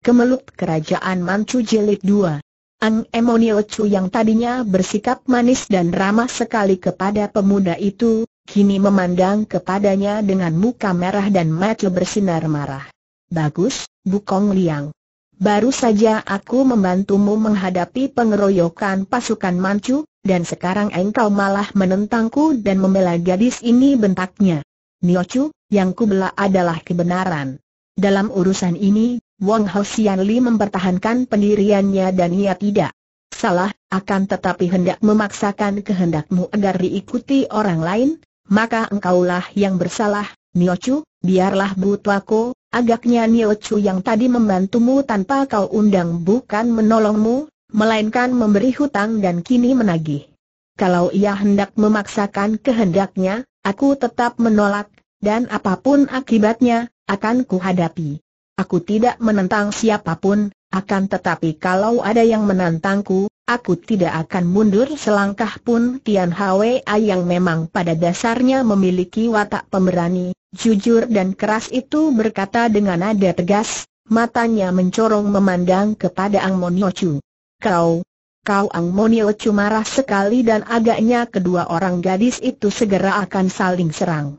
Kemelut Kerajaan Manchu Jilid 2 Ang Emonio Chu yang tadinya bersikap manis dan ramah sekali kepada pemuda itu, kini memandang kepadanya dengan muka merah dan mata bersinar marah. Bagus, Bukong Liang. Baru saja aku membantumu menghadapi pengeroyokan pasukan Manchu, dan sekarang engkau malah menentangku dan membela gadis ini bentaknya. Niochu, yang kubela adalah kebenaran. Dalam urusan ini, Wang Hosian Li mempertahankan pendiriannya dan ia tidak salah, akan tetapi hendak memaksakan kehendakmu agar diikuti orang lain, maka engkaulah yang bersalah, Niochu, biarlah butuaku, agaknya Niochu yang tadi membantumu tanpa kau undang bukan menolongmu, melainkan memberi hutang dan kini menagih. Kalau ia hendak memaksakan kehendaknya, aku tetap menolak, dan apapun akibatnya, akan kuhadapi. Aku tidak menentang siapapun, akan tetapi kalau ada yang menantangku, aku tidak akan mundur selangkah pun Tian Hwa yang memang pada dasarnya memiliki watak pemberani, jujur dan keras itu berkata dengan nada tegas, matanya mencorong memandang kepada Ang Moniochu. Kau, kau Ang Moniochu marah sekali dan agaknya kedua orang gadis itu segera akan saling serang.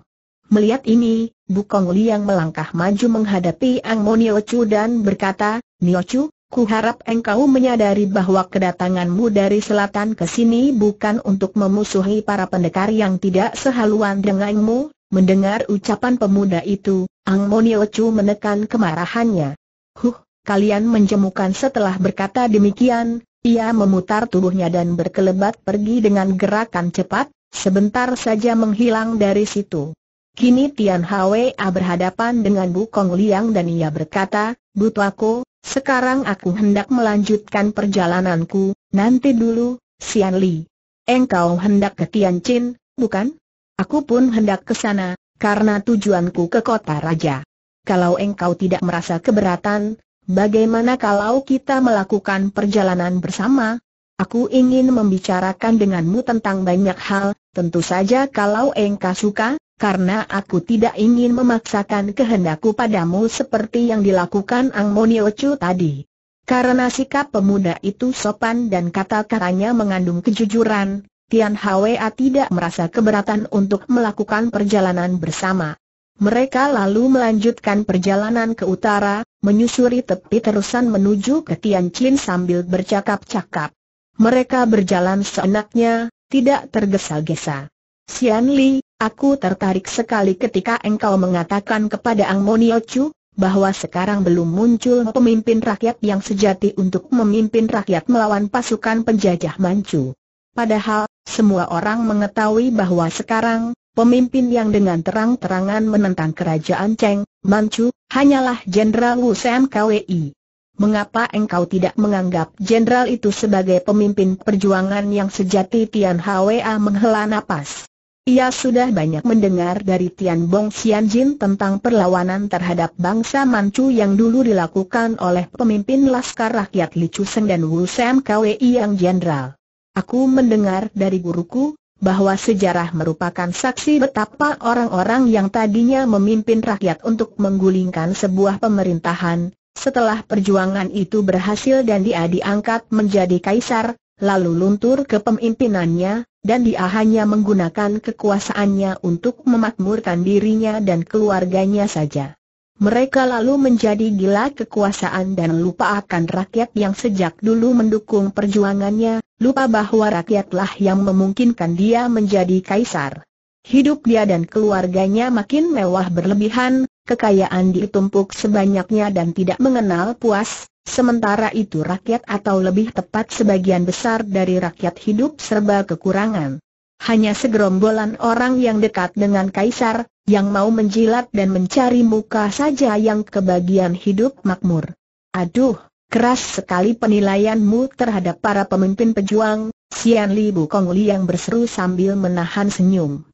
Melihat ini, Bukong Liang melangkah maju menghadapi Ang Nio Chu dan berkata, Nio Chu, ku harap engkau menyadari bahwa kedatanganmu dari selatan ke sini bukan untuk memusuhi para pendekar yang tidak sehaluan denganmu. Mendengar ucapan pemuda itu, Ang Nio Chu menekan kemarahannya. Huh, kalian menjemukan setelah berkata demikian, ia memutar tubuhnya dan berkelebat pergi dengan gerakan cepat, sebentar saja menghilang dari situ. Kini Tian Hwa berhadapan dengan Bu Kong Liang dan ia berkata, Bu Butuaku, sekarang aku hendak melanjutkan perjalananku, nanti dulu, Sian Li. Engkau hendak ke Tian Tianjin, bukan? Aku pun hendak ke sana, karena tujuanku ke kota raja. Kalau engkau tidak merasa keberatan, bagaimana kalau kita melakukan perjalanan bersama? Aku ingin membicarakan denganmu tentang banyak hal, tentu saja kalau engkau suka, karena aku tidak ingin memaksakan kehendakku padamu seperti yang dilakukan Ang Moniochu tadi. Karena sikap pemuda itu sopan dan kata-katanya mengandung kejujuran, Tian Hwa tidak merasa keberatan untuk melakukan perjalanan bersama. Mereka lalu melanjutkan perjalanan ke utara, menyusuri tepi terusan menuju ke Chin sambil bercakap-cakap. Mereka berjalan seenaknya, tidak tergesa-gesa. Xian Li, Aku tertarik sekali ketika engkau mengatakan kepada Ang Chu, bahwa sekarang belum muncul pemimpin rakyat yang sejati untuk memimpin rakyat melawan pasukan penjajah Manchu. Padahal, semua orang mengetahui bahwa sekarang, pemimpin yang dengan terang-terangan menentang kerajaan Cheng, Manchu, hanyalah Jenderal Wu Sam KWI. Mengapa engkau tidak menganggap jenderal itu sebagai pemimpin perjuangan yang sejati Tian Hwa menghela napas? Ia sudah banyak mendengar dari Tian Bong Jin tentang perlawanan terhadap bangsa Manchu yang dulu dilakukan oleh pemimpin Laskar Rakyat Li Chuseng dan Wu Sam Kwei yang jenderal. Aku mendengar dari guruku, bahwa sejarah merupakan saksi betapa orang-orang yang tadinya memimpin rakyat untuk menggulingkan sebuah pemerintahan, setelah perjuangan itu berhasil dan dia diangkat menjadi kaisar, lalu luntur ke pemimpinannya, dan dia hanya menggunakan kekuasaannya untuk memakmurkan dirinya dan keluarganya saja. Mereka lalu menjadi gila kekuasaan dan lupa akan rakyat yang sejak dulu mendukung perjuangannya, lupa bahwa rakyatlah yang memungkinkan dia menjadi kaisar. Hidup dia dan keluarganya makin mewah berlebihan, kekayaan ditumpuk sebanyaknya dan tidak mengenal puas, sementara itu rakyat atau lebih tepat sebagian besar dari rakyat hidup serba kekurangan. Hanya segerombolan orang yang dekat dengan kaisar, yang mau menjilat dan mencari muka saja yang kebagian hidup makmur. Aduh, keras sekali penilaianmu terhadap para pemimpin pejuang, Sian Li Bukong Li yang berseru sambil menahan senyum.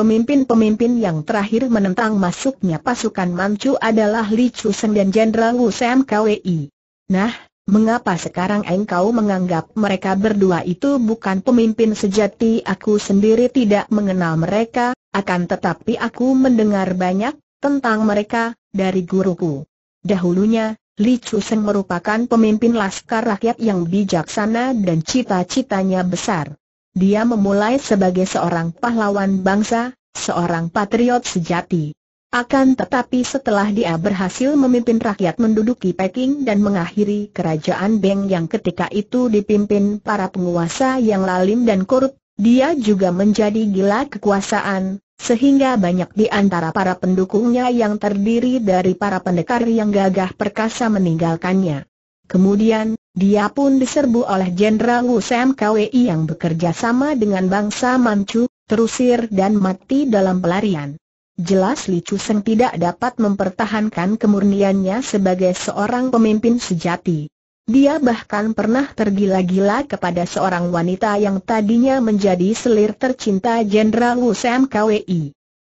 Pemimpin-pemimpin yang terakhir menentang masuknya pasukan Manchu adalah Li Chu Sen dan Jenderal Wu Sam Kwi. Nah, mengapa sekarang engkau menganggap mereka berdua itu bukan pemimpin sejati? Aku sendiri tidak mengenal mereka, akan tetapi aku mendengar banyak tentang mereka dari guruku. Dahulunya, Li Chu Sen merupakan pemimpin laskar rakyat yang bijaksana dan cita-citanya besar. Dia memulai sebagai seorang pahlawan bangsa, seorang patriot sejati. Akan tetapi setelah dia berhasil memimpin rakyat menduduki Peking dan mengakhiri kerajaan Beng yang ketika itu dipimpin para penguasa yang lalim dan korup, dia juga menjadi gila kekuasaan, sehingga banyak di antara para pendukungnya yang terdiri dari para pendekar yang gagah perkasa meninggalkannya. Kemudian, dia pun diserbu oleh Jenderal Wu Sam yang bekerja sama dengan bangsa Manchu, terusir dan mati dalam pelarian. Jelas Li Chu Seng tidak dapat mempertahankan kemurniannya sebagai seorang pemimpin sejati. Dia bahkan pernah tergila-gila kepada seorang wanita yang tadinya menjadi selir tercinta Jenderal Wu Sam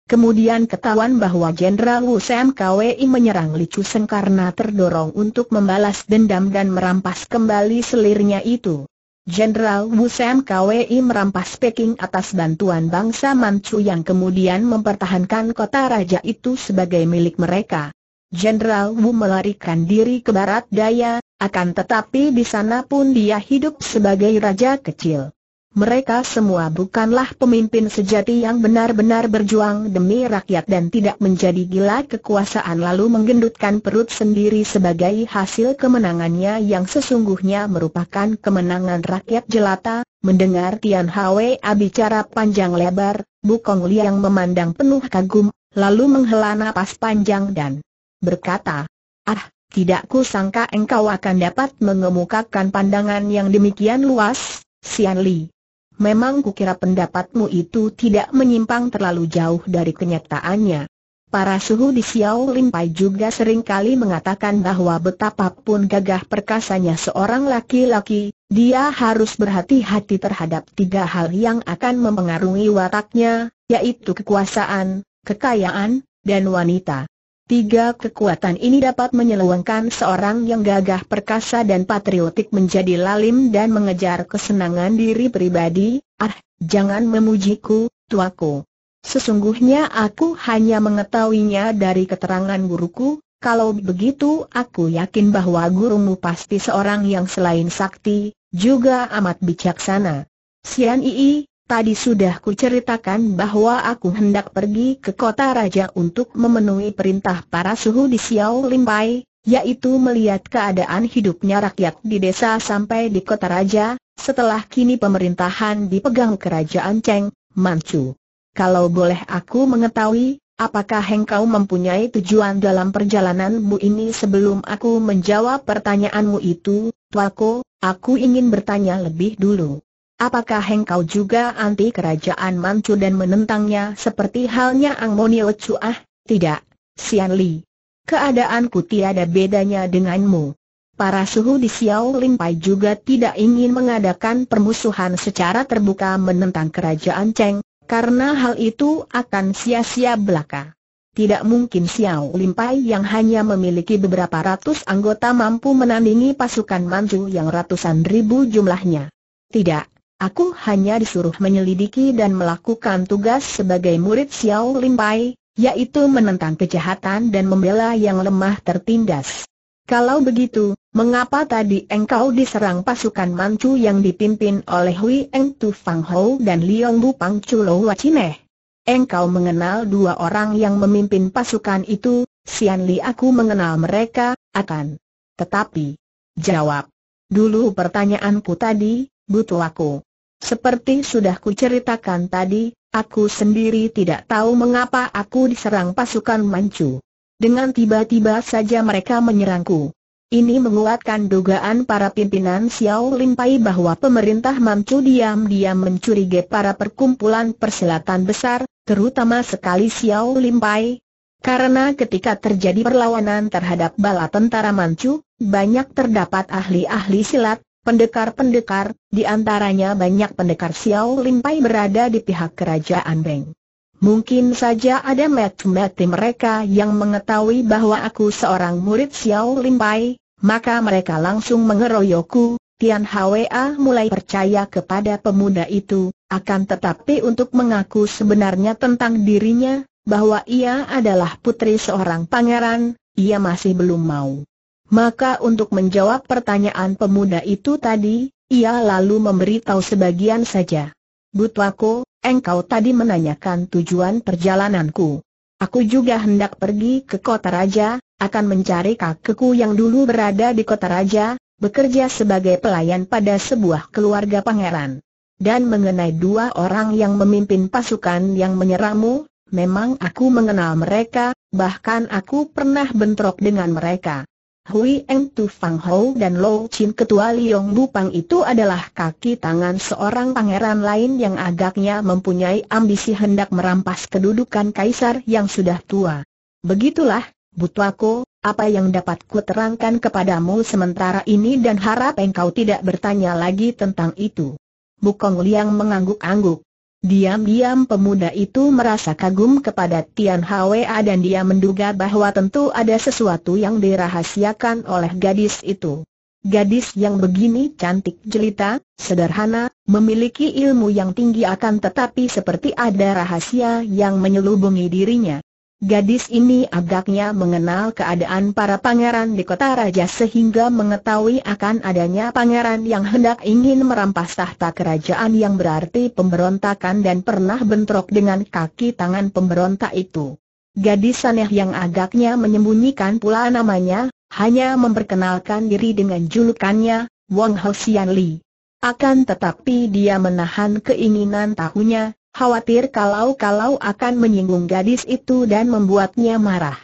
Kemudian ketahuan bahwa Jenderal Wu Sam Kwei menyerang Li Chu Seng karena terdorong untuk membalas dendam dan merampas kembali selirnya itu. Jenderal Wu Sam Kwei merampas Peking atas bantuan bangsa Manchu yang kemudian mempertahankan kota raja itu sebagai milik mereka. Jenderal Wu melarikan diri ke barat daya, akan tetapi di sana pun dia hidup sebagai raja kecil mereka semua bukanlah pemimpin sejati yang benar-benar berjuang demi rakyat dan tidak menjadi gila kekuasaan lalu menggendutkan perut sendiri sebagai hasil kemenangannya yang sesungguhnya merupakan kemenangan rakyat jelata. Mendengar Tian Hwee bicara panjang lebar, Bukong Liang memandang penuh kagum, lalu menghela napas panjang dan berkata, Ah, tidak kusangka engkau akan dapat mengemukakan pandangan yang demikian luas, Xian Li memang kukira pendapatmu itu tidak menyimpang terlalu jauh dari kenyataannya. Para suhu di Xiao Limpai juga juga seringkali mengatakan bahwa betapapun gagah perkasanya seorang laki-laki, dia harus berhati-hati terhadap tiga hal yang akan mempengaruhi wataknya, yaitu kekuasaan, kekayaan, dan wanita. Tiga kekuatan ini dapat menyelewengkan seorang yang gagah perkasa dan patriotik menjadi lalim dan mengejar kesenangan diri pribadi, ah, jangan memujiku, tuaku. Sesungguhnya aku hanya mengetahuinya dari keterangan guruku, kalau begitu aku yakin bahwa gurumu pasti seorang yang selain sakti, juga amat bijaksana. Sian Ii, Tadi sudah kuceritakan bahwa aku hendak pergi ke kota raja untuk memenuhi perintah para suhu di Xiao Limpai, yaitu melihat keadaan hidupnya rakyat di desa sampai di kota raja, setelah kini pemerintahan dipegang kerajaan Cheng, Manchu. Kalau boleh aku mengetahui, apakah engkau mempunyai tujuan dalam perjalananmu ini sebelum aku menjawab pertanyaanmu itu, Tuaku, aku ingin bertanya lebih dulu. Apakah engkau juga anti kerajaan Manchu dan menentangnya seperti halnya Ang Monio Chuah? Tidak, Sian Li. Keadaanku tiada bedanya denganmu. Para suhu di Xiao Pai juga tidak ingin mengadakan permusuhan secara terbuka menentang kerajaan Cheng, karena hal itu akan sia-sia belaka. Tidak mungkin Xiao Pai yang hanya memiliki beberapa ratus anggota mampu menandingi pasukan Manchu yang ratusan ribu jumlahnya. Tidak, Aku hanya disuruh menyelidiki dan melakukan tugas sebagai murid Xiao Lim yaitu menentang kejahatan dan membela yang lemah tertindas. Kalau begitu, mengapa tadi engkau diserang pasukan Manchu yang dipimpin oleh Hui Eng Tu Fang Hou dan Liang Bu Pang Chu Lo Wachineh? Engkau mengenal dua orang yang memimpin pasukan itu, Sian Li aku mengenal mereka, akan. Tetapi, jawab. Dulu pertanyaanku tadi, butuh aku. Seperti sudah kuceritakan tadi, aku sendiri tidak tahu mengapa aku diserang pasukan Manchu. Dengan tiba-tiba saja mereka menyerangku. Ini menguatkan dugaan para pimpinan Xiao Limpai bahwa pemerintah Manchu diam-diam mencurigai para perkumpulan persilatan besar, terutama sekali Xiao Limpai. Karena ketika terjadi perlawanan terhadap bala tentara Manchu, banyak terdapat ahli-ahli silat, Pendekar-pendekar, di antaranya banyak pendekar Xiao Limpai berada di pihak kerajaan Beng. Mungkin saja ada mati-mati mereka yang mengetahui bahwa aku seorang murid Xiao Limpai, maka mereka langsung mengeroyokku. Tian Hwa mulai percaya kepada pemuda itu, akan tetapi untuk mengaku sebenarnya tentang dirinya, bahwa ia adalah putri seorang pangeran, ia masih belum mau. Maka untuk menjawab pertanyaan pemuda itu tadi, ia lalu memberitahu sebagian saja. Butwako, engkau tadi menanyakan tujuan perjalananku. Aku juga hendak pergi ke kota raja, akan mencari kakekku yang dulu berada di kota raja, bekerja sebagai pelayan pada sebuah keluarga pangeran. Dan mengenai dua orang yang memimpin pasukan yang menyerangmu, memang aku mengenal mereka, bahkan aku pernah bentrok dengan mereka. Hui Eng Tu Fang Hou dan Lo Chin ketua Liong Pang itu adalah kaki tangan seorang pangeran lain yang agaknya mempunyai ambisi hendak merampas kedudukan kaisar yang sudah tua. Begitulah, aku, apa yang dapat ku terangkan kepadamu sementara ini dan harap engkau tidak bertanya lagi tentang itu. Bukong Liang mengangguk-angguk. Diam-diam pemuda itu merasa kagum kepada Tian Hwa dan dia menduga bahwa tentu ada sesuatu yang dirahasiakan oleh gadis itu. Gadis yang begini cantik jelita, sederhana, memiliki ilmu yang tinggi akan tetapi seperti ada rahasia yang menyelubungi dirinya. Gadis ini agaknya mengenal keadaan para pangeran di kota raja sehingga mengetahui akan adanya pangeran yang hendak ingin merampas tahta kerajaan yang berarti pemberontakan dan pernah bentrok dengan kaki tangan pemberontak itu. Gadis aneh yang agaknya menyembunyikan pula namanya, hanya memperkenalkan diri dengan julukannya, Wong Hosian Li. Akan tetapi dia menahan keinginan tahunya, khawatir kalau-kalau akan menyinggung gadis itu dan membuatnya marah.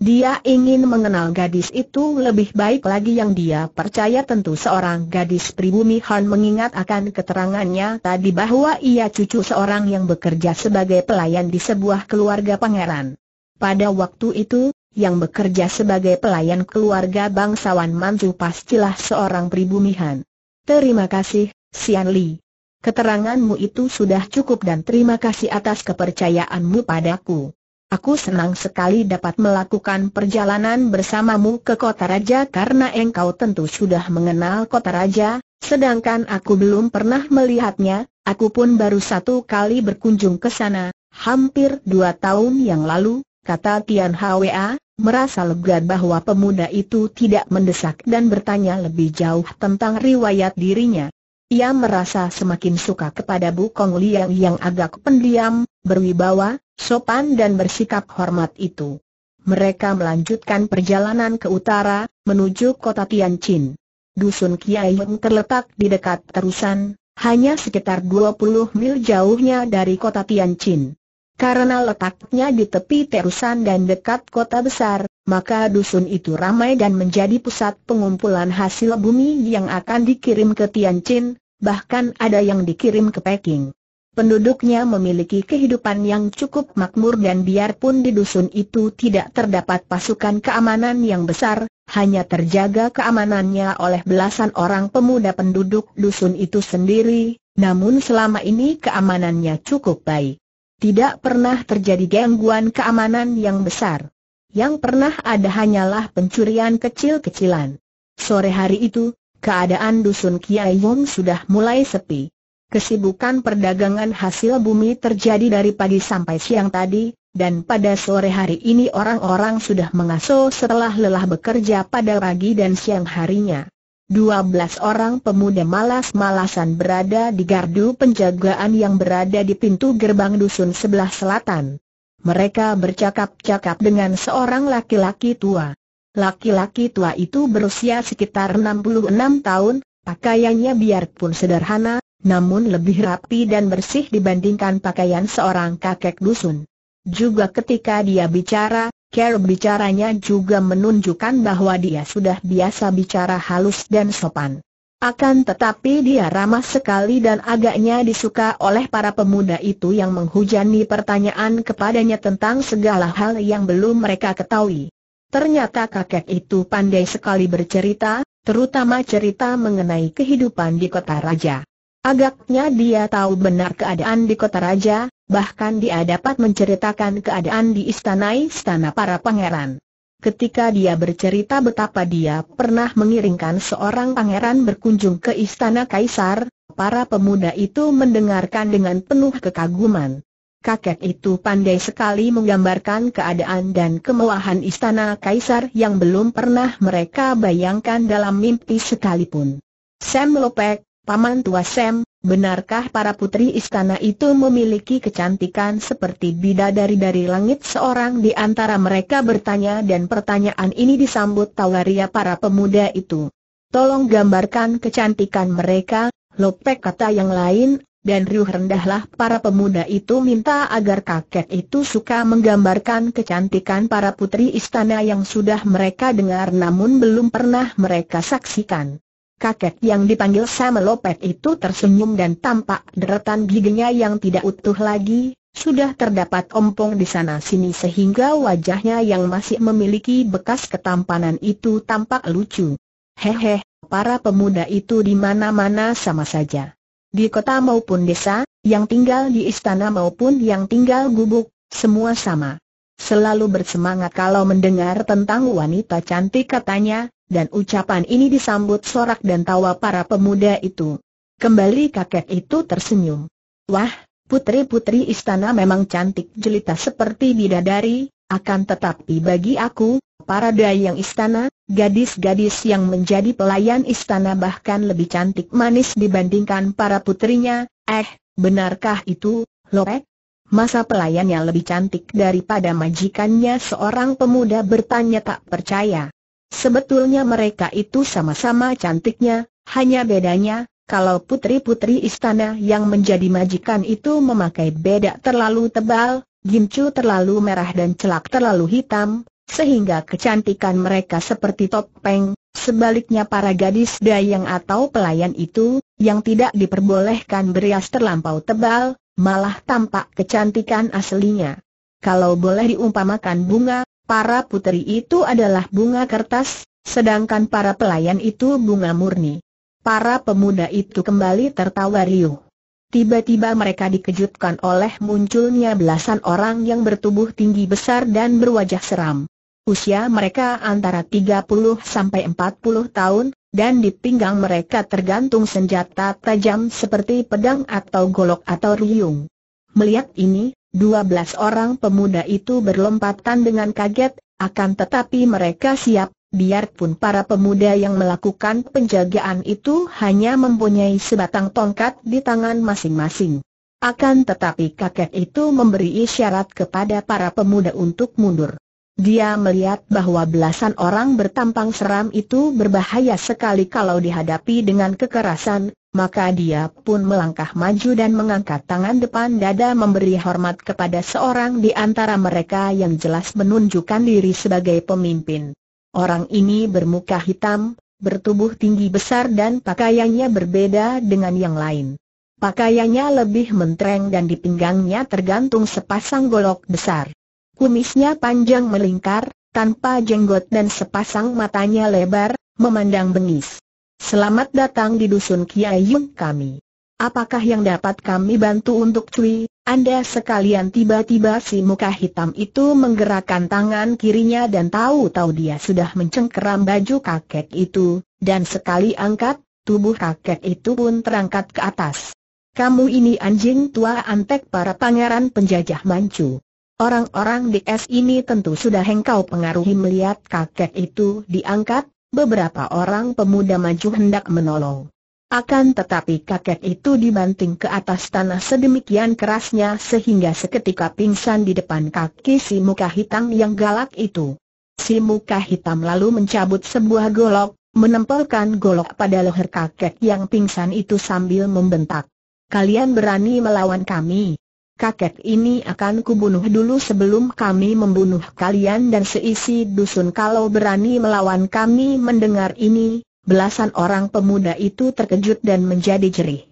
Dia ingin mengenal gadis itu lebih baik lagi yang dia percaya tentu seorang gadis pribumi Han mengingat akan keterangannya tadi bahwa ia cucu seorang yang bekerja sebagai pelayan di sebuah keluarga pangeran. Pada waktu itu, yang bekerja sebagai pelayan keluarga bangsawan Manchu pastilah seorang pribumi Han. Terima kasih, Sian Li. Keteranganmu itu sudah cukup dan terima kasih atas kepercayaanmu padaku. Aku senang sekali dapat melakukan perjalanan bersamamu ke kota raja karena engkau tentu sudah mengenal kota raja, sedangkan aku belum pernah melihatnya, aku pun baru satu kali berkunjung ke sana, hampir dua tahun yang lalu, kata Tian Hwa, merasa lega bahwa pemuda itu tidak mendesak dan bertanya lebih jauh tentang riwayat dirinya. Ia merasa semakin suka kepada Kong Liang yang agak pendiam, berwibawa, sopan dan bersikap hormat itu. Mereka melanjutkan perjalanan ke utara, menuju kota Tianjin. Dusun Kiayong terletak di dekat terusan, hanya sekitar 20 mil jauhnya dari kota Tianjin. Karena letaknya di tepi terusan dan dekat kota besar, maka dusun itu ramai dan menjadi pusat pengumpulan hasil bumi yang akan dikirim ke Tianjin, bahkan ada yang dikirim ke Peking. Penduduknya memiliki kehidupan yang cukup makmur dan biarpun di dusun itu tidak terdapat pasukan keamanan yang besar, hanya terjaga keamanannya oleh belasan orang pemuda penduduk dusun itu sendiri, namun selama ini keamanannya cukup baik. Tidak pernah terjadi gangguan keamanan yang besar. Yang pernah ada hanyalah pencurian kecil-kecilan. Sore hari itu, keadaan dusun Kiai Wong sudah mulai sepi. Kesibukan perdagangan hasil bumi terjadi dari pagi sampai siang tadi, dan pada sore hari ini orang-orang sudah mengaso setelah lelah bekerja pada pagi dan siang harinya. Dua belas orang pemuda malas-malasan berada di gardu penjagaan yang berada di pintu gerbang dusun sebelah selatan. Mereka bercakap-cakap dengan seorang laki-laki tua. Laki-laki tua itu berusia sekitar 66 tahun, pakaiannya biarpun sederhana, namun lebih rapi dan bersih dibandingkan pakaian seorang kakek dusun. Juga ketika dia bicara, Care bicaranya juga menunjukkan bahwa dia sudah biasa bicara halus dan sopan. Akan tetapi dia ramah sekali dan agaknya disuka oleh para pemuda itu yang menghujani pertanyaan kepadanya tentang segala hal yang belum mereka ketahui. Ternyata kakek itu pandai sekali bercerita, terutama cerita mengenai kehidupan di kota raja. Agaknya dia tahu benar keadaan di kota raja, bahkan dia dapat menceritakan keadaan di istana-istana para pangeran. Ketika dia bercerita betapa dia pernah mengiringkan seorang pangeran berkunjung ke istana kaisar, para pemuda itu mendengarkan dengan penuh kekaguman kakek itu pandai sekali menggambarkan keadaan dan kemewahan istana kaisar yang belum pernah mereka bayangkan dalam mimpi sekalipun. Sam Lopek, paman tua Sam, benarkah para putri istana itu memiliki kecantikan seperti bidadari dari langit? Seorang di antara mereka bertanya dan pertanyaan ini disambut tawaria para pemuda itu. Tolong gambarkan kecantikan mereka, Lopek kata yang lain, dan riuh rendahlah para pemuda itu minta agar kakek itu suka menggambarkan kecantikan para putri istana yang sudah mereka dengar namun belum pernah mereka saksikan. Kakek yang dipanggil Samelopet Lopet itu tersenyum dan tampak deretan giginya yang tidak utuh lagi, sudah terdapat ompong di sana-sini sehingga wajahnya yang masih memiliki bekas ketampanan itu tampak lucu. Hehe, para pemuda itu di mana-mana sama saja. Di kota maupun desa, yang tinggal di istana maupun yang tinggal gubuk, semua sama. Selalu bersemangat kalau mendengar tentang wanita cantik katanya, dan ucapan ini disambut sorak dan tawa para pemuda itu. Kembali kakek itu tersenyum. Wah, putri-putri istana memang cantik jelita seperti bidadari, akan tetapi bagi aku, para yang istana, gadis-gadis yang menjadi pelayan istana bahkan lebih cantik manis dibandingkan para putrinya, eh, benarkah itu, Lorek? Masa pelayannya lebih cantik daripada majikannya seorang pemuda bertanya tak percaya. Sebetulnya mereka itu sama-sama cantiknya, hanya bedanya, kalau putri-putri istana yang menjadi majikan itu memakai bedak terlalu tebal, gincu terlalu merah dan celak terlalu hitam, sehingga kecantikan mereka seperti topeng, sebaliknya para gadis dayang atau pelayan itu, yang tidak diperbolehkan berias terlampau tebal, malah tampak kecantikan aslinya. Kalau boleh diumpamakan bunga, para putri itu adalah bunga kertas, sedangkan para pelayan itu bunga murni. Para pemuda itu kembali tertawa riuh. Tiba-tiba mereka dikejutkan oleh munculnya belasan orang yang bertubuh tinggi besar dan berwajah seram. Usia mereka antara 30 sampai 40 tahun, dan di pinggang mereka tergantung senjata tajam seperti pedang atau golok atau riung. Melihat ini, 12 orang pemuda itu berlompatan dengan kaget, akan tetapi mereka siap, biarpun para pemuda yang melakukan penjagaan itu hanya mempunyai sebatang tongkat di tangan masing-masing. Akan tetapi kakek itu memberi isyarat kepada para pemuda untuk mundur. Dia melihat bahwa belasan orang bertampang seram itu berbahaya sekali kalau dihadapi dengan kekerasan, maka dia pun melangkah maju dan mengangkat tangan depan dada memberi hormat kepada seorang di antara mereka yang jelas menunjukkan diri sebagai pemimpin. Orang ini bermuka hitam, bertubuh tinggi besar dan pakaiannya berbeda dengan yang lain. Pakaiannya lebih mentereng dan di pinggangnya tergantung sepasang golok besar. Kumisnya panjang melingkar, tanpa jenggot dan sepasang matanya lebar, memandang bengis. Selamat datang di dusun Kiai Yun kami. Apakah yang dapat kami bantu untuk Cui? Anda sekalian tiba-tiba si muka hitam itu menggerakkan tangan kirinya dan tahu-tahu dia sudah mencengkeram baju kakek itu, dan sekali angkat, tubuh kakek itu pun terangkat ke atas. Kamu ini anjing tua antek para pangeran penjajah mancu. Orang-orang di es ini tentu sudah hengkau pengaruhi melihat kakek itu diangkat, beberapa orang pemuda maju hendak menolong. Akan tetapi kakek itu dibanting ke atas tanah sedemikian kerasnya sehingga seketika pingsan di depan kaki si muka hitam yang galak itu. Si muka hitam lalu mencabut sebuah golok, menempelkan golok pada leher kakek yang pingsan itu sambil membentak. Kalian berani melawan kami, kakek ini akan kubunuh dulu sebelum kami membunuh kalian dan seisi dusun kalau berani melawan kami mendengar ini, belasan orang pemuda itu terkejut dan menjadi jerih.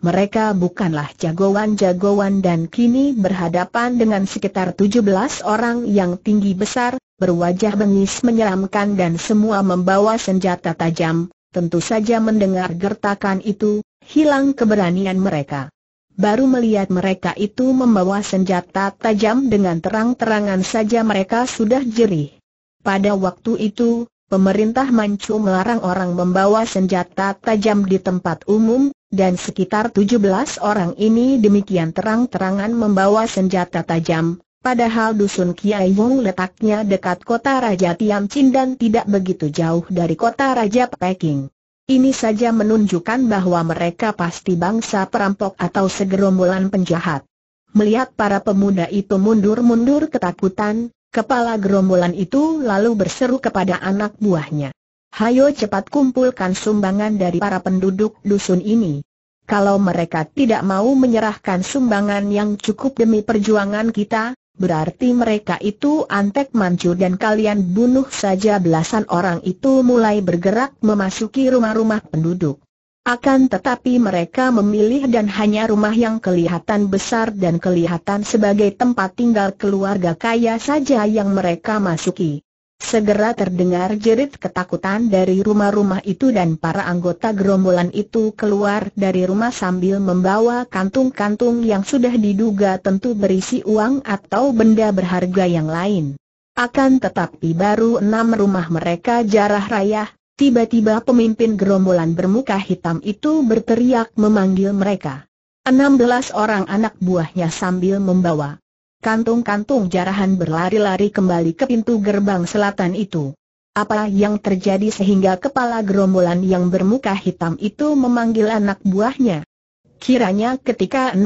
Mereka bukanlah jagoan-jagoan dan kini berhadapan dengan sekitar 17 orang yang tinggi besar, berwajah bengis menyeramkan dan semua membawa senjata tajam, tentu saja mendengar gertakan itu, hilang keberanian mereka baru melihat mereka itu membawa senjata tajam dengan terang-terangan saja mereka sudah jerih. Pada waktu itu, pemerintah Manchu melarang orang membawa senjata tajam di tempat umum, dan sekitar 17 orang ini demikian terang-terangan membawa senjata tajam, padahal dusun Kiai Wong letaknya dekat kota Raja Tiamcin dan tidak begitu jauh dari kota Raja Peking. Ini saja menunjukkan bahwa mereka pasti bangsa perampok atau segerombolan penjahat. Melihat para pemuda itu mundur-mundur ketakutan, kepala gerombolan itu lalu berseru kepada anak buahnya. Hayo cepat kumpulkan sumbangan dari para penduduk dusun ini. Kalau mereka tidak mau menyerahkan sumbangan yang cukup demi perjuangan kita, Berarti mereka itu antek mancu dan kalian bunuh saja belasan orang itu mulai bergerak memasuki rumah-rumah penduduk. Akan tetapi mereka memilih dan hanya rumah yang kelihatan besar dan kelihatan sebagai tempat tinggal keluarga kaya saja yang mereka masuki. Segera terdengar jerit ketakutan dari rumah-rumah itu dan para anggota gerombolan itu keluar dari rumah sambil membawa kantung-kantung yang sudah diduga tentu berisi uang atau benda berharga yang lain. Akan tetapi baru enam rumah mereka jarah raya, tiba-tiba pemimpin gerombolan bermuka hitam itu berteriak memanggil mereka. Enam belas orang anak buahnya sambil membawa kantung-kantung jarahan berlari-lari kembali ke pintu gerbang selatan itu. Apa yang terjadi sehingga kepala gerombolan yang bermuka hitam itu memanggil anak buahnya? Kiranya ketika 16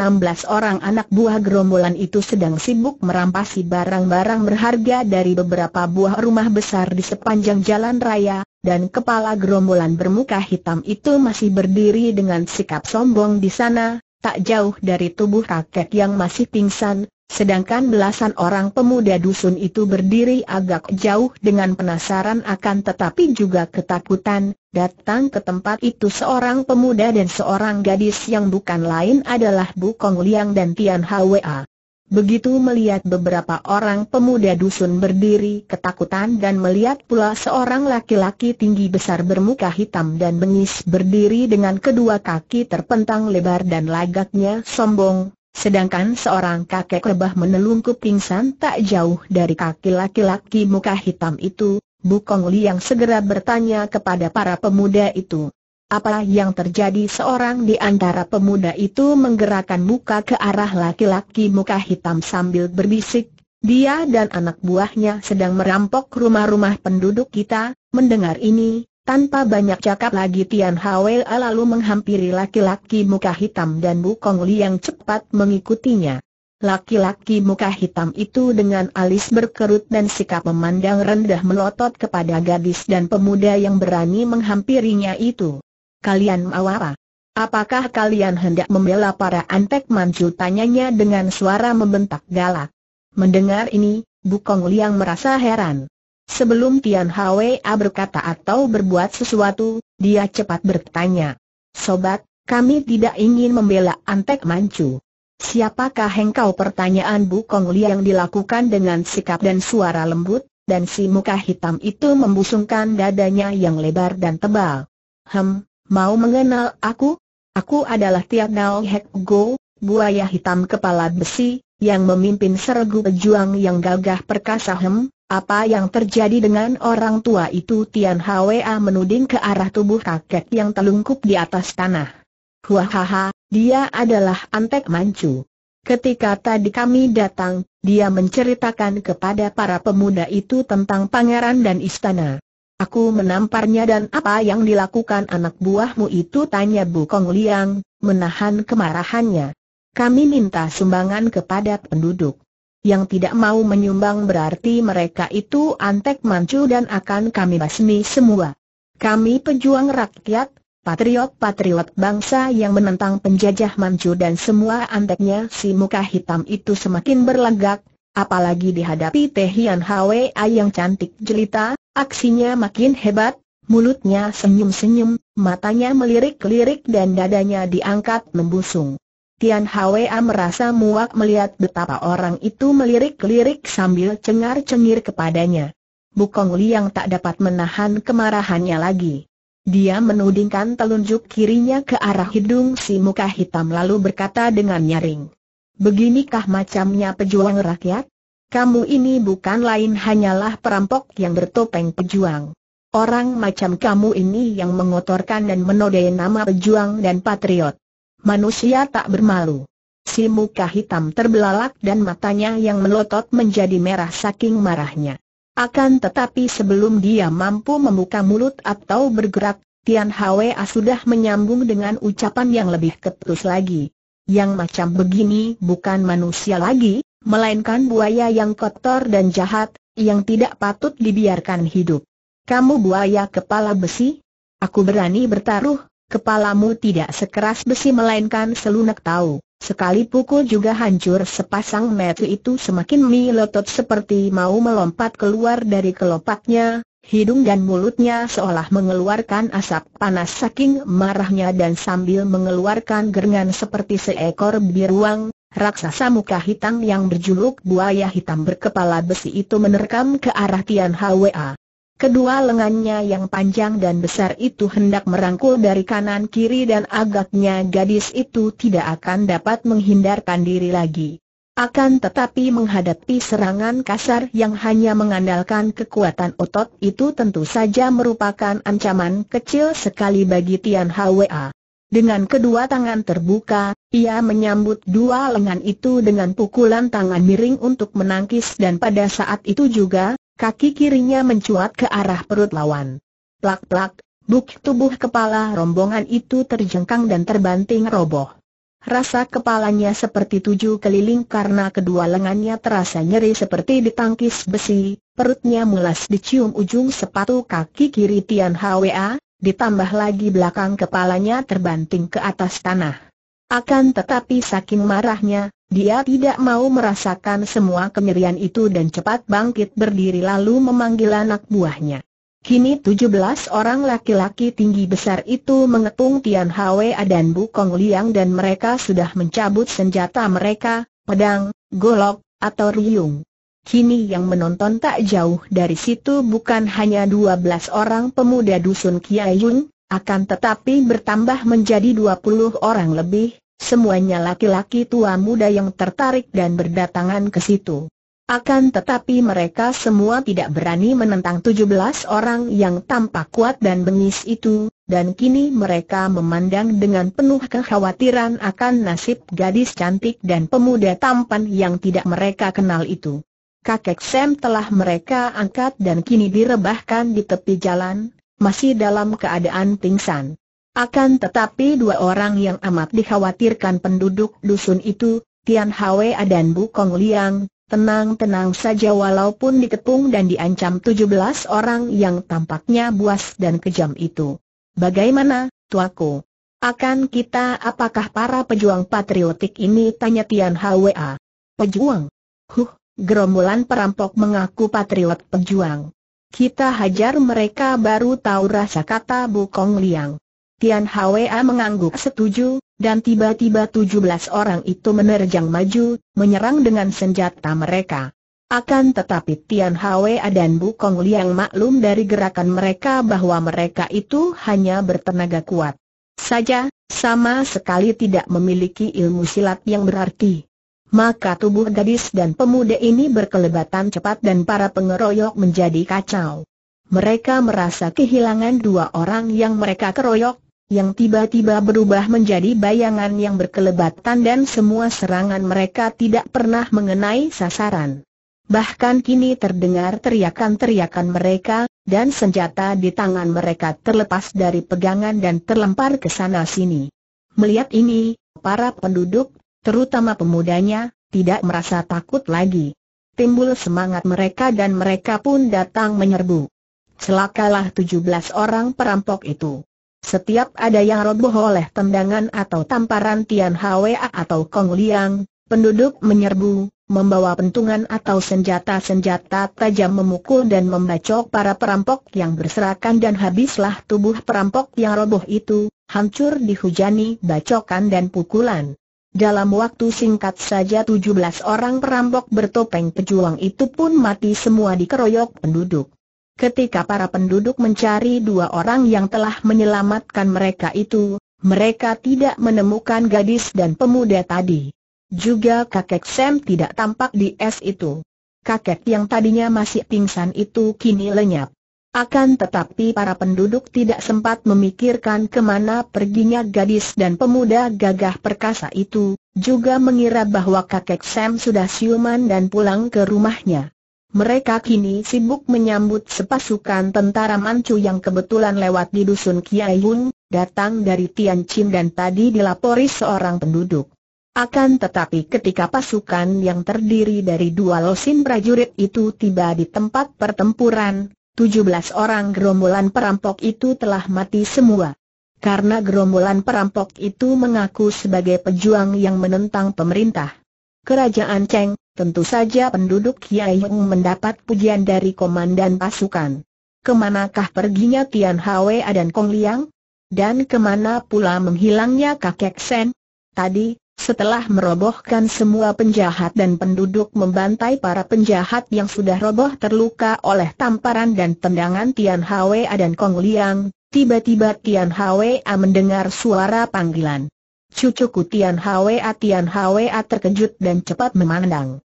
orang anak buah gerombolan itu sedang sibuk merampasi barang-barang berharga dari beberapa buah rumah besar di sepanjang jalan raya, dan kepala gerombolan bermuka hitam itu masih berdiri dengan sikap sombong di sana, tak jauh dari tubuh rakyat yang masih pingsan, Sedangkan belasan orang pemuda dusun itu berdiri agak jauh dengan penasaran akan tetapi juga ketakutan, datang ke tempat itu seorang pemuda dan seorang gadis yang bukan lain adalah Bu Kong Liang dan Tian Hwa. Begitu melihat beberapa orang pemuda dusun berdiri ketakutan dan melihat pula seorang laki-laki tinggi besar bermuka hitam dan bengis berdiri dengan kedua kaki terpentang lebar dan lagaknya sombong, Sedangkan seorang kakek lebah menelungkup pingsan tak jauh dari kaki laki-laki muka hitam itu, Bukong Liang segera bertanya kepada para pemuda itu. Apa yang terjadi seorang di antara pemuda itu menggerakkan muka ke arah laki-laki muka hitam sambil berbisik, dia dan anak buahnya sedang merampok rumah-rumah penduduk kita, mendengar ini, tanpa banyak cakap lagi Tian Hwea lalu menghampiri laki-laki muka hitam dan Bukong Li yang cepat mengikutinya. Laki-laki muka hitam itu dengan alis berkerut dan sikap memandang rendah melotot kepada gadis dan pemuda yang berani menghampirinya itu. Kalian mau apa? Apakah kalian hendak membela para antek mancu tanyanya dengan suara membentak galak? Mendengar ini, Bukong Liang merasa heran. Sebelum Tian Hwa berkata atau berbuat sesuatu, dia cepat bertanya. Sobat, kami tidak ingin membela Antek Mancu. Siapakah engkau pertanyaan Bu Li yang dilakukan dengan sikap dan suara lembut, dan si muka hitam itu membusungkan dadanya yang lebar dan tebal. Hem, mau mengenal aku? Aku adalah Tian Nao Hek Go, buaya hitam kepala besi, yang memimpin sergu pejuang yang gagah perkasa Hem, apa yang terjadi dengan orang tua itu Tian Hwa menuding ke arah tubuh kakek yang telungkup di atas tanah. Huahaha, dia adalah Antek Mancu. Ketika tadi kami datang, dia menceritakan kepada para pemuda itu tentang pangeran dan istana. Aku menamparnya dan apa yang dilakukan anak buahmu itu tanya Bu Kong Liang, menahan kemarahannya. Kami minta sumbangan kepada penduduk. Yang tidak mau menyumbang berarti mereka itu antek mancu dan akan kami basmi semua. Kami pejuang rakyat, patriot-patriot bangsa yang menentang penjajah mancu dan semua anteknya si muka hitam itu semakin berlagak. apalagi dihadapi Tehian Hian Hwa yang cantik jelita, aksinya makin hebat, mulutnya senyum-senyum, matanya melirik-lirik dan dadanya diangkat membusung. Tian Hwa merasa muak melihat betapa orang itu melirik-lirik sambil cengar-cengir kepadanya. Bukong Liang tak dapat menahan kemarahannya lagi. Dia menudingkan telunjuk kirinya ke arah hidung si muka hitam lalu berkata dengan nyaring. Beginikah macamnya pejuang rakyat? Kamu ini bukan lain hanyalah perampok yang bertopeng pejuang. Orang macam kamu ini yang mengotorkan dan menodai nama pejuang dan patriot manusia tak bermalu. Si muka hitam terbelalak dan matanya yang melotot menjadi merah saking marahnya. Akan tetapi sebelum dia mampu membuka mulut atau bergerak, Tian Hwa sudah menyambung dengan ucapan yang lebih ketus lagi. Yang macam begini bukan manusia lagi, melainkan buaya yang kotor dan jahat, yang tidak patut dibiarkan hidup. Kamu buaya kepala besi? Aku berani bertaruh, Kepalamu tidak sekeras besi melainkan selunak tahu. Sekali pukul juga hancur sepasang metu itu semakin melotot seperti mau melompat keluar dari kelopaknya, hidung dan mulutnya seolah mengeluarkan asap panas saking marahnya dan sambil mengeluarkan gerengan seperti seekor biruang, raksasa muka hitam yang berjuluk buaya hitam berkepala besi itu menerkam ke arah Tian Hwa. Kedua lengannya yang panjang dan besar itu hendak merangkul dari kanan kiri dan agaknya gadis itu tidak akan dapat menghindarkan diri lagi. Akan tetapi menghadapi serangan kasar yang hanya mengandalkan kekuatan otot itu tentu saja merupakan ancaman kecil sekali bagi Tian Hwa. Dengan kedua tangan terbuka, ia menyambut dua lengan itu dengan pukulan tangan miring untuk menangkis dan pada saat itu juga, Kaki kirinya mencuat ke arah perut lawan. Plak-plak, buk tubuh kepala rombongan itu terjengkang dan terbanting roboh. Rasa kepalanya seperti tujuh keliling karena kedua lengannya terasa nyeri seperti ditangkis besi, perutnya mulas dicium ujung sepatu kaki kiri Tian Hwa, ditambah lagi belakang kepalanya terbanting ke atas tanah. Akan tetapi saking marahnya, dia tidak mau merasakan semua kemirian itu dan cepat bangkit berdiri lalu memanggil anak buahnya. Kini 17 orang laki-laki tinggi besar itu mengepung Tian Hwa dan Kong Liang dan mereka sudah mencabut senjata mereka, pedang, golok, atau riung. Kini yang menonton tak jauh dari situ bukan hanya dua belas orang pemuda dusun Kiai Yun, akan tetapi bertambah menjadi dua puluh orang lebih, Semuanya laki-laki tua muda yang tertarik dan berdatangan ke situ. Akan tetapi mereka semua tidak berani menentang 17 orang yang tampak kuat dan bengis itu, dan kini mereka memandang dengan penuh kekhawatiran akan nasib gadis cantik dan pemuda tampan yang tidak mereka kenal itu. Kakek Sam telah mereka angkat dan kini direbahkan di tepi jalan, masih dalam keadaan pingsan. Akan tetapi dua orang yang amat dikhawatirkan penduduk dusun itu, Tian Hwa dan Bu Kong Liang, tenang-tenang saja walaupun ditepung dan diancam 17 orang yang tampaknya buas dan kejam itu. Bagaimana, tuaku? Akan kita apakah para pejuang patriotik ini? Tanya Tian Hwa. Pejuang? Huh, gerombolan perampok mengaku patriot pejuang. Kita hajar mereka baru tahu rasa kata Bu Kong Liang. Tian Hwa mengangguk setuju, dan tiba-tiba 17 orang itu menerjang maju, menyerang dengan senjata mereka. Akan tetapi Tian Hwa dan Bu Kong Liang maklum dari gerakan mereka bahwa mereka itu hanya bertenaga kuat saja, sama sekali tidak memiliki ilmu silat yang berarti. Maka tubuh gadis dan pemuda ini berkelebatan cepat dan para pengeroyok menjadi kacau. Mereka merasa kehilangan dua orang yang mereka keroyok, yang tiba-tiba berubah menjadi bayangan yang berkelebatan dan semua serangan mereka tidak pernah mengenai sasaran. Bahkan kini terdengar teriakan-teriakan mereka, dan senjata di tangan mereka terlepas dari pegangan dan terlempar ke sana-sini. Melihat ini, para penduduk, terutama pemudanya, tidak merasa takut lagi. Timbul semangat mereka dan mereka pun datang menyerbu. Celakalah 17 orang perampok itu. Setiap ada yang roboh oleh tendangan atau tamparan Tian Hwa atau Kong Liang, penduduk menyerbu, membawa pentungan atau senjata-senjata tajam memukul dan membacok para perampok yang berserakan dan habislah tubuh perampok yang roboh itu, hancur dihujani bacokan dan pukulan. Dalam waktu singkat saja 17 orang perampok bertopeng pejuang itu pun mati semua dikeroyok penduduk. Ketika para penduduk mencari dua orang yang telah menyelamatkan mereka itu, mereka tidak menemukan gadis dan pemuda tadi. Juga kakek Sam tidak tampak di es itu. Kakek yang tadinya masih pingsan itu kini lenyap. Akan tetapi para penduduk tidak sempat memikirkan kemana perginya gadis dan pemuda gagah perkasa itu, juga mengira bahwa kakek Sam sudah siuman dan pulang ke rumahnya. Mereka kini sibuk menyambut sepasukan tentara Manchu yang kebetulan lewat di dusun Kiai Yun, datang dari Tianjin dan tadi dilapori seorang penduduk. Akan tetapi ketika pasukan yang terdiri dari dua losin prajurit itu tiba di tempat pertempuran, 17 orang gerombolan perampok itu telah mati semua. Karena gerombolan perampok itu mengaku sebagai pejuang yang menentang pemerintah. Kerajaan Cheng, Tentu saja penduduk Kiai Heng mendapat pujian dari komandan pasukan. Kemanakah perginya Tian Hwe dan Kong Liang? Dan kemana pula menghilangnya kakek Sen? Tadi, setelah merobohkan semua penjahat dan penduduk membantai para penjahat yang sudah roboh terluka oleh tamparan dan tendangan Tian Hwe dan Kong Liang, tiba-tiba Tian Hwe mendengar suara panggilan. Cucuku Tian Hwa Tian Hwa terkejut dan cepat memandang.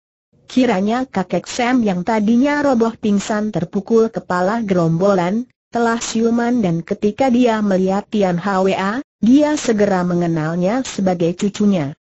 Kiranya kakek Sam yang tadinya roboh pingsan terpukul kepala gerombolan, telah siuman dan ketika dia melihat Tian Hwa, dia segera mengenalnya sebagai cucunya.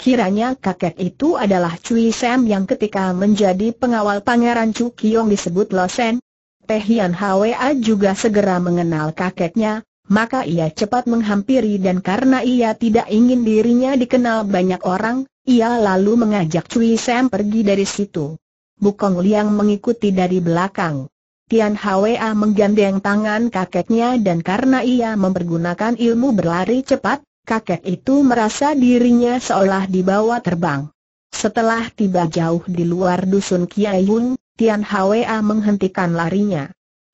Kiranya kakek itu adalah Cui Sam yang ketika menjadi pengawal pangeran Chu Kiong disebut Losen. Teh Hian Hwa juga segera mengenal kakeknya, maka ia cepat menghampiri dan karena ia tidak ingin dirinya dikenal banyak orang, ia lalu mengajak Cui Sam pergi dari situ. Bukong Liang mengikuti dari belakang. Tian Hwa menggandeng tangan kakeknya dan karena ia mempergunakan ilmu berlari cepat, kakek itu merasa dirinya seolah dibawa terbang. Setelah tiba jauh di luar dusun Kiai Hun, Tian Hwa menghentikan larinya.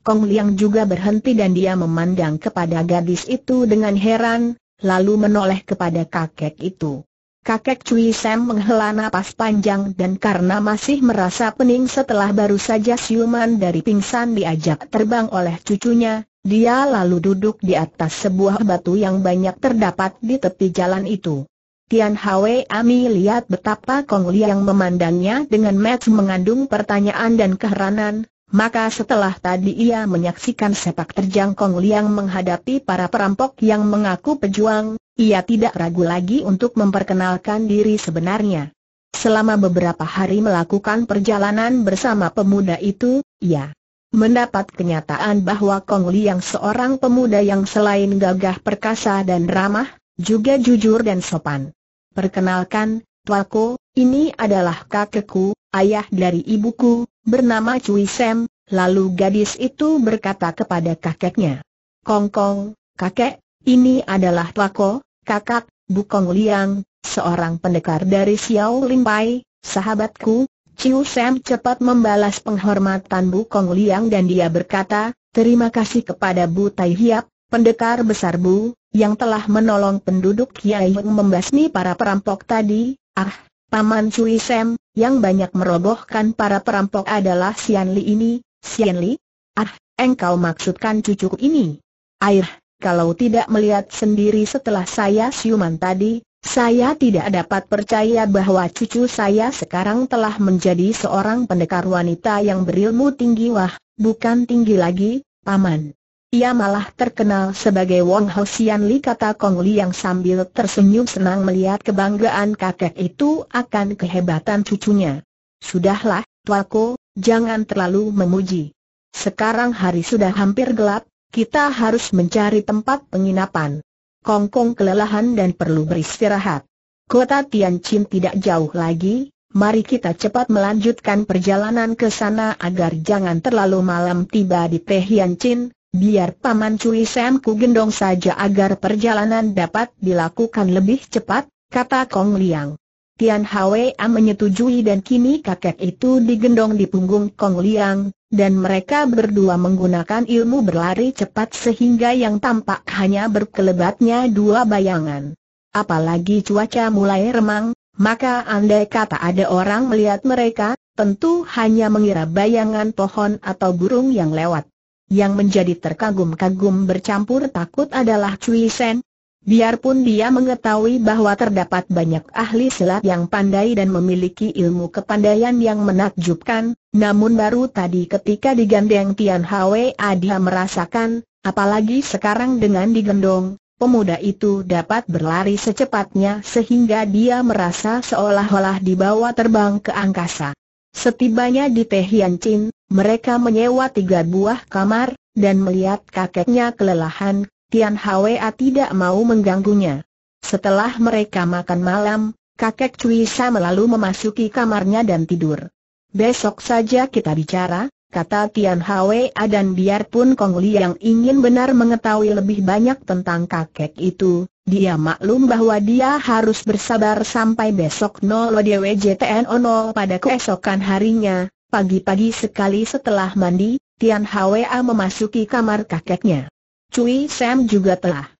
Kong Liang juga berhenti dan dia memandang kepada gadis itu dengan heran, lalu menoleh kepada kakek itu. Kakek Cui Sam menghela napas panjang dan karena masih merasa pening setelah baru saja siuman dari pingsan diajak terbang oleh cucunya, dia lalu duduk di atas sebuah batu yang banyak terdapat di tepi jalan itu. Tian Hwe Ami lihat betapa Kong Liang memandangnya dengan match mengandung pertanyaan dan keheranan, maka setelah tadi ia menyaksikan sepak terjang Kong Liang menghadapi para perampok yang mengaku pejuang, ia tidak ragu lagi untuk memperkenalkan diri sebenarnya. Selama beberapa hari melakukan perjalanan bersama pemuda itu, ia mendapat kenyataan bahwa Kong Li yang seorang pemuda yang selain gagah perkasa dan ramah, juga jujur dan sopan. Perkenalkan, Tuako, ini adalah kakekku, ayah dari ibuku, bernama Cui Sam, lalu gadis itu berkata kepada kakeknya. Kong Kong, kakek, ini adalah Tuako, kakak, Bukong Liang, seorang pendekar dari Xiao Limpai, sahabatku, Chiu Sam cepat membalas penghormatan Bukong Liang dan dia berkata, terima kasih kepada Bu Tai Hiap, pendekar besar Bu, yang telah menolong penduduk Kiai yang membasmi para perampok tadi, ah, Paman Cui Sam, yang banyak merobohkan para perampok adalah Sian Li ini, Sian Li? Ah, engkau maksudkan cucuku ini? Air, kalau tidak melihat sendiri setelah saya siuman tadi, saya tidak dapat percaya bahwa cucu saya sekarang telah menjadi seorang pendekar wanita yang berilmu tinggi wah, bukan tinggi lagi, paman. Ia malah terkenal sebagai Wong Ho Sian Li kata Kong Li yang sambil tersenyum senang melihat kebanggaan kakek itu akan kehebatan cucunya. Sudahlah, tuaku, jangan terlalu memuji. Sekarang hari sudah hampir gelap, kita harus mencari tempat penginapan. Kongkong kelelahan dan perlu beristirahat. Kota Tianjin tidak jauh lagi, mari kita cepat melanjutkan perjalanan ke sana agar jangan terlalu malam tiba di Tianjin, biar Paman Cui Sam ku gendong saja agar perjalanan dapat dilakukan lebih cepat, kata Kong Liang. Tian Hwa menyetujui dan kini kakek itu digendong di punggung Kong Liang, dan mereka berdua menggunakan ilmu berlari cepat sehingga yang tampak hanya berkelebatnya dua bayangan. Apalagi cuaca mulai remang, maka andai kata ada orang melihat mereka, tentu hanya mengira bayangan pohon atau burung yang lewat. Yang menjadi terkagum-kagum bercampur takut adalah Cui Sen, Biarpun dia mengetahui bahwa terdapat banyak ahli silat yang pandai dan memiliki ilmu kepandaian yang menakjubkan, namun baru tadi ketika digandeng Tian Hwa dia merasakan, apalagi sekarang dengan digendong, pemuda itu dapat berlari secepatnya sehingga dia merasa seolah-olah dibawa terbang ke angkasa. Setibanya di Tehian Chin, mereka menyewa tiga buah kamar, dan melihat kakeknya kelelahan, Tian Hwa tidak mau mengganggunya. Setelah mereka makan malam, kakek Cui Sa lalu memasuki kamarnya dan tidur. Besok saja kita bicara, kata Tian Hwa dan biarpun Kong Li yang ingin benar mengetahui lebih banyak tentang kakek itu, dia maklum bahwa dia harus bersabar sampai besok 0DWJTN 0 pada keesokan harinya, pagi-pagi sekali setelah mandi, Tian Hwa memasuki kamar kakeknya. Cui Sam juga telah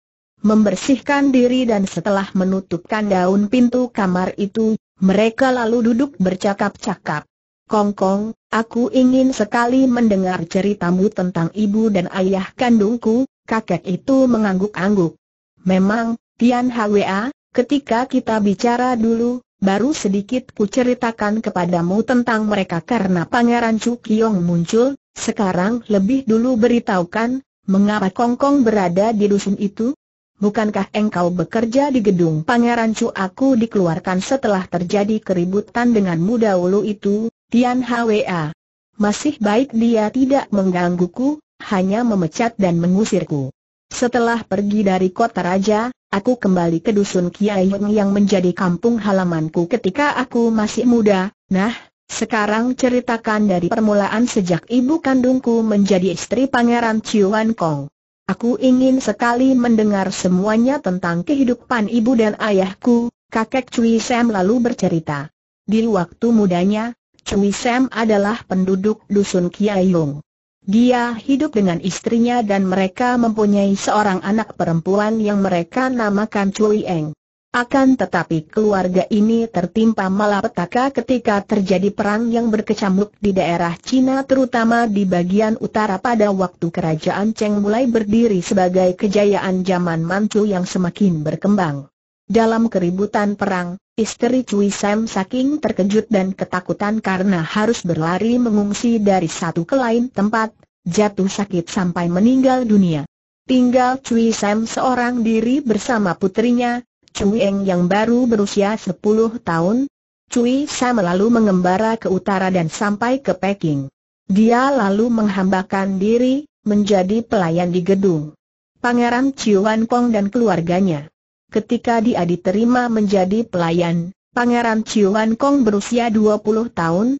membersihkan diri dan setelah menutupkan daun pintu kamar itu, mereka lalu duduk bercakap-cakap. Kongkong, aku ingin sekali mendengar ceritamu tentang ibu dan ayah kandungku, kakek itu mengangguk-angguk. Memang, Tian Hwa, ketika kita bicara dulu, baru sedikit ku ceritakan kepadamu tentang mereka karena Pangeran Chu Kiong muncul, sekarang lebih dulu beritahukan, Mengapa Kongkong berada di dusun itu? Bukankah engkau bekerja di gedung Pangeran Chu aku dikeluarkan setelah terjadi keributan dengan muda ulu itu, Tian Hwa. Masih baik dia tidak menggangguku, hanya memecat dan mengusirku. Setelah pergi dari kota raja, aku kembali ke dusun Kiai yang menjadi kampung halamanku ketika aku masih muda, nah, sekarang ceritakan dari permulaan sejak ibu kandungku menjadi istri Pangeran Chuan Kong. Aku ingin sekali mendengar semuanya tentang kehidupan ibu dan ayahku, kakek Cui Sam lalu bercerita. Di waktu mudanya, Cui Sam adalah penduduk dusun Kiai Kiayung. Dia hidup dengan istrinya dan mereka mempunyai seorang anak perempuan yang mereka namakan Cui Eng. Akan tetapi keluarga ini tertimpa malapetaka ketika terjadi perang yang berkecamuk di daerah Cina terutama di bagian utara pada waktu kerajaan Cheng mulai berdiri sebagai kejayaan zaman Manchu yang semakin berkembang. Dalam keributan perang, istri Cui Sam saking terkejut dan ketakutan karena harus berlari mengungsi dari satu ke lain tempat, jatuh sakit sampai meninggal dunia. Tinggal Cui Sam seorang diri bersama putrinya, Chu yang baru berusia 10 tahun, Cui Sam lalu mengembara ke utara dan sampai ke Peking. Dia lalu menghambakan diri, menjadi pelayan di gedung. Pangeran Ciuan Kong dan keluarganya. Ketika dia diterima menjadi pelayan, Pangeran Ciuan Kong berusia 20 tahun,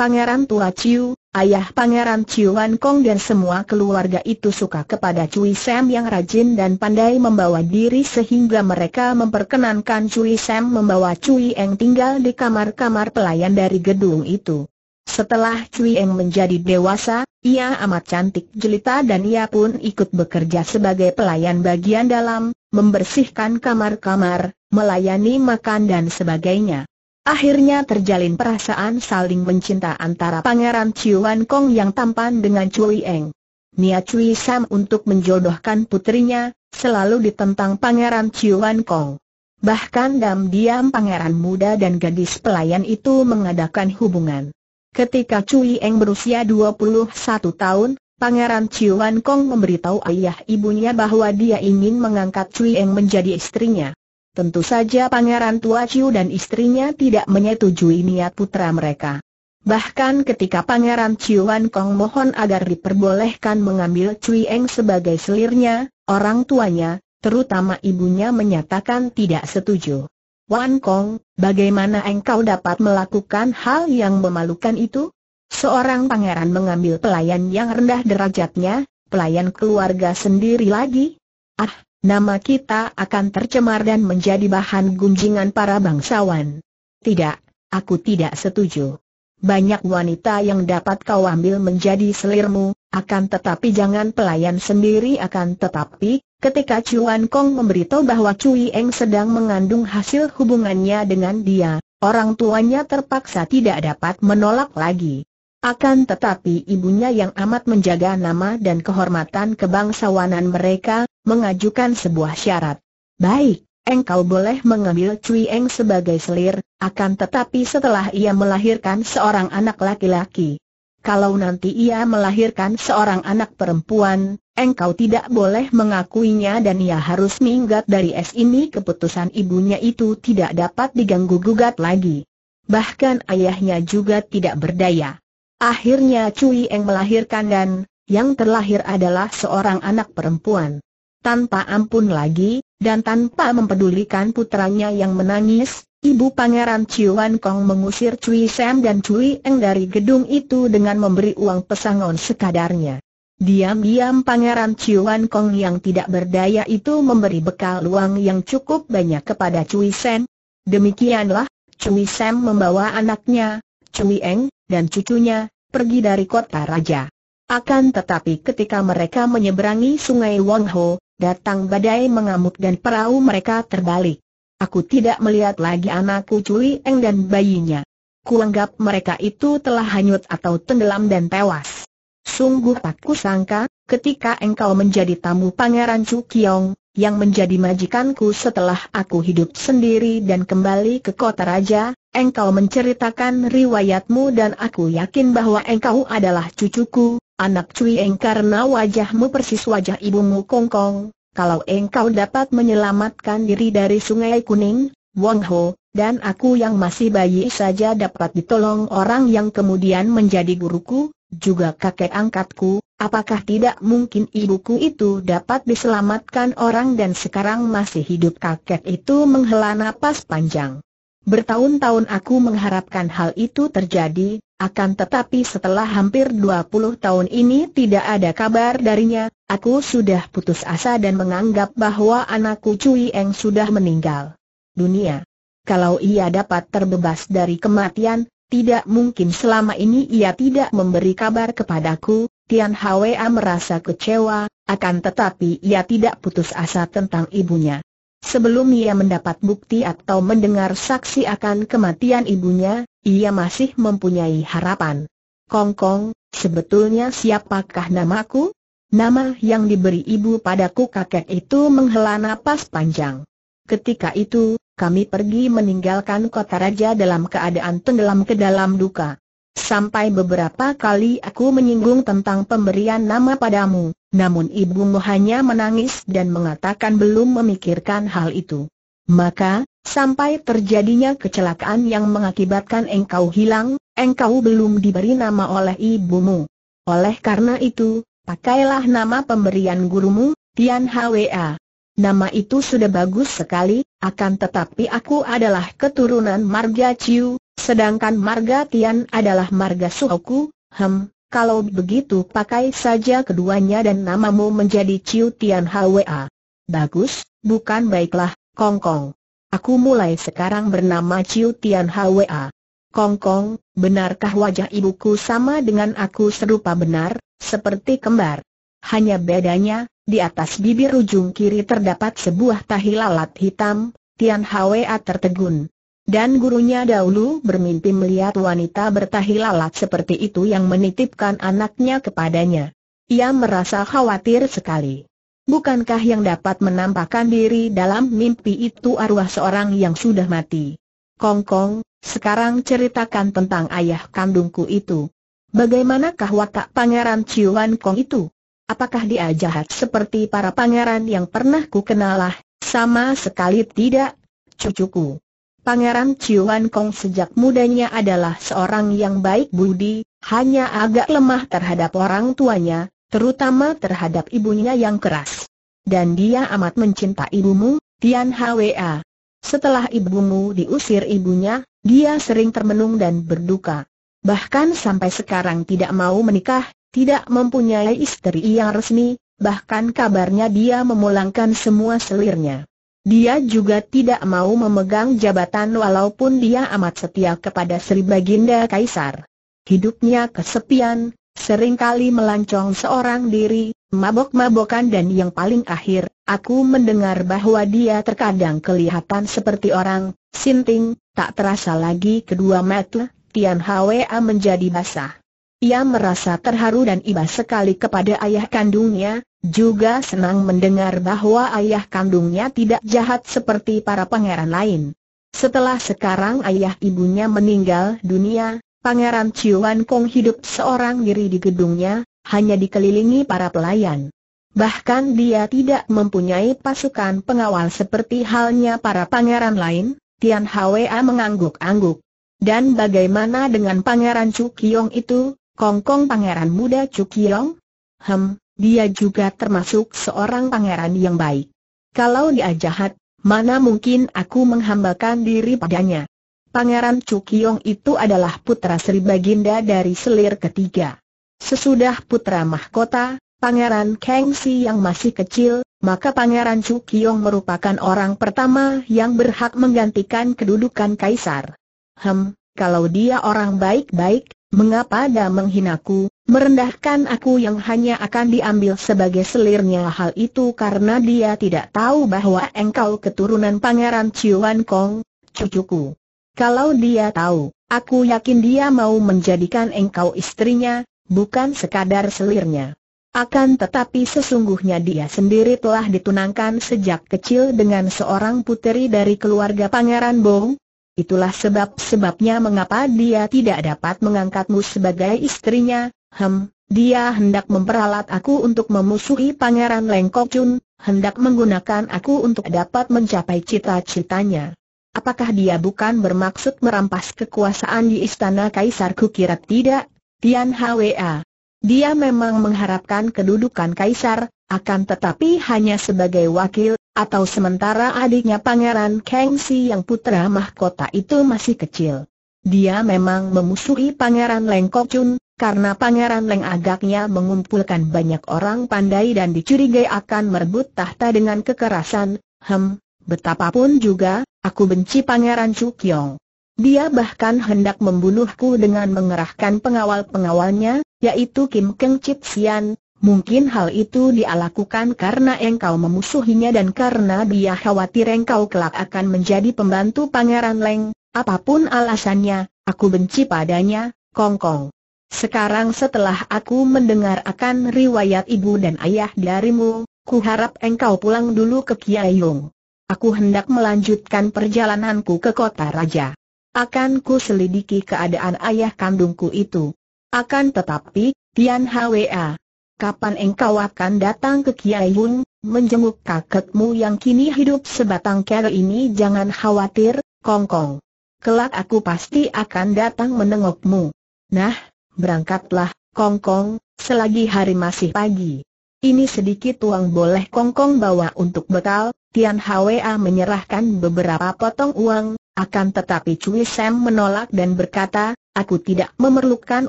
Pangeran Tua Chiu, ayah Pangeran Chiu Wan Kong dan semua keluarga itu suka kepada Cui Sam yang rajin dan pandai membawa diri sehingga mereka memperkenankan Cui Sam membawa Cui Eng tinggal di kamar-kamar pelayan dari gedung itu. Setelah Cui Eng menjadi dewasa, ia amat cantik jelita dan ia pun ikut bekerja sebagai pelayan bagian dalam, membersihkan kamar-kamar, melayani makan dan sebagainya. Akhirnya terjalin perasaan saling mencinta antara Pangeran Chiuan Kong yang tampan dengan Cui Eng. Nia Cui Sam untuk menjodohkan putrinya, selalu ditentang Pangeran Chiuan Kong. Bahkan diam-diam pangeran muda dan gadis pelayan itu mengadakan hubungan. Ketika Cui Eng berusia 21 tahun, Pangeran Chiuan Kong memberitahu ayah ibunya bahwa dia ingin mengangkat Cui Eng menjadi istrinya. Tentu saja Pangeran Tua Ciu dan istrinya tidak menyetujui niat putra mereka. Bahkan ketika Pangeran Ciuan Kong mohon agar diperbolehkan mengambil Cui Eng sebagai selirnya, orang tuanya, terutama ibunya menyatakan tidak setuju. Wan Kong, bagaimana engkau dapat melakukan hal yang memalukan itu? Seorang pangeran mengambil pelayan yang rendah derajatnya, pelayan keluarga sendiri lagi? Ah, nama kita akan tercemar dan menjadi bahan gunjingan para bangsawan. Tidak, aku tidak setuju. Banyak wanita yang dapat kau ambil menjadi selirmu, akan tetapi jangan pelayan sendiri akan tetapi, ketika Cuan Kong memberitahu bahwa Cui Eng sedang mengandung hasil hubungannya dengan dia, orang tuanya terpaksa tidak dapat menolak lagi. Akan tetapi ibunya yang amat menjaga nama dan kehormatan kebangsawanan mereka, mengajukan sebuah syarat. Baik, engkau boleh mengambil Cui Eng sebagai selir, akan tetapi setelah ia melahirkan seorang anak laki-laki. Kalau nanti ia melahirkan seorang anak perempuan, engkau tidak boleh mengakuinya dan ia harus minggat dari es ini keputusan ibunya itu tidak dapat diganggu-gugat lagi. Bahkan ayahnya juga tidak berdaya. Akhirnya Cui Eng melahirkan dan, yang terlahir adalah seorang anak perempuan. Tanpa ampun lagi, dan tanpa mempedulikan putranya yang menangis, ibu pangeran Ciuan Kong mengusir Cui Sam dan Cui Eng dari gedung itu dengan memberi uang pesangon sekadarnya. Diam-diam pangeran Ciuan Kong yang tidak berdaya itu memberi bekal uang yang cukup banyak kepada Cui Sam. Demikianlah, Cui Sam membawa anaknya, Cui Eng, dan cucunya, pergi dari kota raja. Akan tetapi ketika mereka menyeberangi sungai Wangho, datang badai mengamuk dan perahu mereka terbalik. Aku tidak melihat lagi anakku Cui Eng dan bayinya. Kuanggap mereka itu telah hanyut atau tenggelam dan tewas. Sungguh tak kusangka, ketika engkau menjadi tamu Pangeran Cukiong, yang menjadi majikanku setelah aku hidup sendiri dan kembali ke kota raja, engkau menceritakan riwayatmu dan aku yakin bahwa engkau adalah cucuku, anak Eng karena wajahmu persis wajah ibumu Kongkong. Kalau engkau dapat menyelamatkan diri dari Sungai Kuning, Wong Ho, dan aku yang masih bayi saja dapat ditolong orang yang kemudian menjadi guruku, juga kakek angkatku, apakah tidak mungkin ibuku itu dapat diselamatkan orang dan sekarang masih hidup kakek itu menghela napas panjang. Bertahun-tahun aku mengharapkan hal itu terjadi, akan tetapi setelah hampir 20 tahun ini tidak ada kabar darinya, aku sudah putus asa dan menganggap bahwa anakku Cui Eng sudah meninggal dunia. Kalau ia dapat terbebas dari kematian, tidak mungkin selama ini ia tidak memberi kabar kepadaku, Tian Hwa merasa kecewa, akan tetapi ia tidak putus asa tentang ibunya. Sebelum ia mendapat bukti atau mendengar saksi akan kematian ibunya, ia masih mempunyai harapan. Kong Kong, sebetulnya siapakah namaku? Nama yang diberi ibu padaku kakek itu menghela napas panjang. Ketika itu, kami pergi meninggalkan kota raja dalam keadaan tenggelam ke dalam duka. Sampai beberapa kali aku menyinggung tentang pemberian nama padamu, namun ibumu hanya menangis dan mengatakan belum memikirkan hal itu. Maka, sampai terjadinya kecelakaan yang mengakibatkan engkau hilang, engkau belum diberi nama oleh ibumu. Oleh karena itu, pakailah nama pemberian gurumu, Tian Hwa. Nama itu sudah bagus sekali, akan tetapi aku adalah keturunan marga Ciu, sedangkan marga Tian adalah marga Suhoku, hem, kalau begitu pakai saja keduanya dan namamu menjadi Ciu Tian Hwa. Bagus, bukan baiklah, Kong Kong. Aku mulai sekarang bernama Ciu Tian Hwa. Kong Kong, benarkah wajah ibuku sama dengan aku serupa benar, seperti kembar? Hanya bedanya, di atas bibir ujung kiri terdapat sebuah tahi lalat hitam, Tian Hwa tertegun. Dan gurunya dahulu bermimpi melihat wanita bertahi lalat seperti itu yang menitipkan anaknya kepadanya. Ia merasa khawatir sekali. Bukankah yang dapat menampakkan diri dalam mimpi itu arwah seorang yang sudah mati? Kong Kong, sekarang ceritakan tentang ayah kandungku itu. Bagaimanakah watak pangeran Ciuan Kong itu? Apakah dia jahat seperti para pangeran yang pernah ku kenalah? Sama sekali tidak, cucuku. Pangeran Ciuan Kong sejak mudanya adalah seorang yang baik budi, hanya agak lemah terhadap orang tuanya, terutama terhadap ibunya yang keras. Dan dia amat mencinta ibumu, Tian Hwa. Setelah ibumu diusir ibunya, dia sering termenung dan berduka. Bahkan sampai sekarang tidak mau menikah, tidak mempunyai istri yang resmi, bahkan kabarnya dia memulangkan semua selirnya. Dia juga tidak mau memegang jabatan walaupun dia amat setia kepada Sri Baginda Kaisar. Hidupnya kesepian, seringkali melancong seorang diri, mabok-mabokan dan yang paling akhir, aku mendengar bahwa dia terkadang kelihatan seperti orang, sinting, tak terasa lagi kedua mata, Tian Hwa menjadi basah. Ia merasa terharu dan iba sekali kepada ayah kandungnya, juga senang mendengar bahwa ayah kandungnya tidak jahat seperti para pangeran lain. Setelah sekarang ayah ibunya meninggal dunia, Pangeran Wan Kong hidup seorang diri di gedungnya, hanya dikelilingi para pelayan. Bahkan dia tidak mempunyai pasukan pengawal seperti halnya para pangeran lain, Tian Hwa mengangguk-angguk. Dan bagaimana dengan Pangeran Chu Kiong itu, Kongkong pangeran muda Cukiong? Hem, dia juga termasuk seorang pangeran yang baik. Kalau dia jahat, mana mungkin aku menghambakan diri padanya. Pangeran Cukiong itu adalah putra Sri Baginda dari selir ketiga. Sesudah putra mahkota, Pangeran Kengsi yang masih kecil, maka Pangeran Cukiong merupakan orang pertama yang berhak menggantikan kedudukan kaisar. Hem, kalau dia orang baik-baik, Mengapa dia menghinaku, merendahkan aku yang hanya akan diambil sebagai selirnya hal itu karena dia tidak tahu bahwa engkau keturunan Pangeran Ciuan Kong, cucuku. Kalau dia tahu, aku yakin dia mau menjadikan engkau istrinya, bukan sekadar selirnya. Akan tetapi sesungguhnya dia sendiri telah ditunangkan sejak kecil dengan seorang puteri dari keluarga Pangeran Bong, Itulah sebab-sebabnya mengapa dia tidak dapat mengangkatmu sebagai istrinya. Hem, dia hendak memperalat aku untuk memusuhi Pangeran Lengkok Chun, hendak menggunakan aku untuk dapat mencapai cita-citanya. Apakah dia bukan bermaksud merampas kekuasaan di istana Kaisar Kukira tidak? Tian Hwa. Dia memang mengharapkan kedudukan Kaisar, akan tetapi hanya sebagai wakil, atau sementara adiknya Pangeran si yang putra mahkota itu masih kecil. Dia memang memusuhi Pangeran Leng Kok Chun, karena Pangeran Leng agaknya mengumpulkan banyak orang pandai dan dicurigai akan merebut tahta dengan kekerasan, hem, betapapun juga, aku benci Pangeran Cukyong. Dia bahkan hendak membunuhku dengan mengerahkan pengawal-pengawalnya, yaitu Kim Keng Chip Sian, Mungkin hal itu dia lakukan karena engkau memusuhinya dan karena dia khawatir engkau kelak akan menjadi pembantu Pangeran Leng. Apapun alasannya, aku benci padanya, Kong Kong. Sekarang setelah aku mendengar akan riwayat ibu dan ayah darimu, ku harap engkau pulang dulu ke Kiai Kiayung. Aku hendak melanjutkan perjalananku ke kota raja. Akan ku selidiki keadaan ayah kandungku itu. Akan tetapi, Tian Hwa, kapan engkau akan datang ke Kiai Wun, menjenguk kakekmu yang kini hidup sebatang kera ini jangan khawatir, kongkong. Kelak aku pasti akan datang menengokmu. Nah, berangkatlah, kongkong, selagi hari masih pagi. Ini sedikit uang boleh kongkong bawa untuk bekal, Tian Hwa menyerahkan beberapa potong uang, akan tetapi Cui Sam menolak dan berkata, aku tidak memerlukan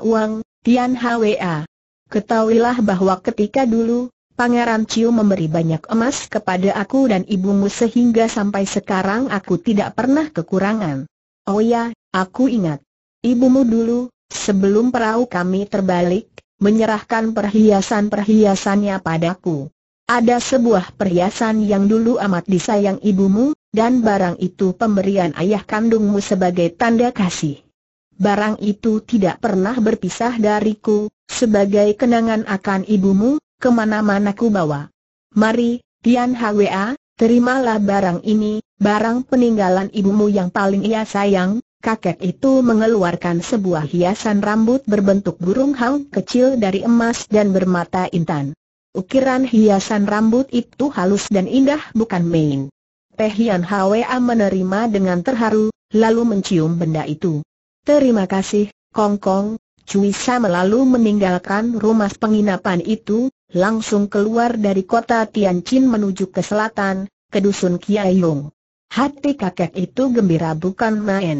uang, Tian Hwa. Ketahuilah bahwa ketika dulu, Pangeran Ciu memberi banyak emas kepada aku dan ibumu sehingga sampai sekarang aku tidak pernah kekurangan. Oh ya, aku ingat. Ibumu dulu, sebelum perahu kami terbalik, menyerahkan perhiasan-perhiasannya padaku. Ada sebuah perhiasan yang dulu amat disayang ibumu, dan barang itu pemberian ayah kandungmu sebagai tanda kasih. Barang itu tidak pernah berpisah dariku, sebagai kenangan akan ibumu, kemana-mana ku bawa. Mari, Tian Hwa, terimalah barang ini, barang peninggalan ibumu yang paling ia sayang. Kakek itu mengeluarkan sebuah hiasan rambut berbentuk burung hang kecil dari emas dan bermata intan. Ukiran hiasan rambut itu halus dan indah bukan main. Tehian Hwa menerima dengan terharu, lalu mencium benda itu. Terima kasih, Kong Kong, Cui Cuisa melalu meninggalkan rumah penginapan itu, langsung keluar dari kota Tianjin menuju ke selatan, ke dusun Kiayong. Hati kakek itu gembira bukan main.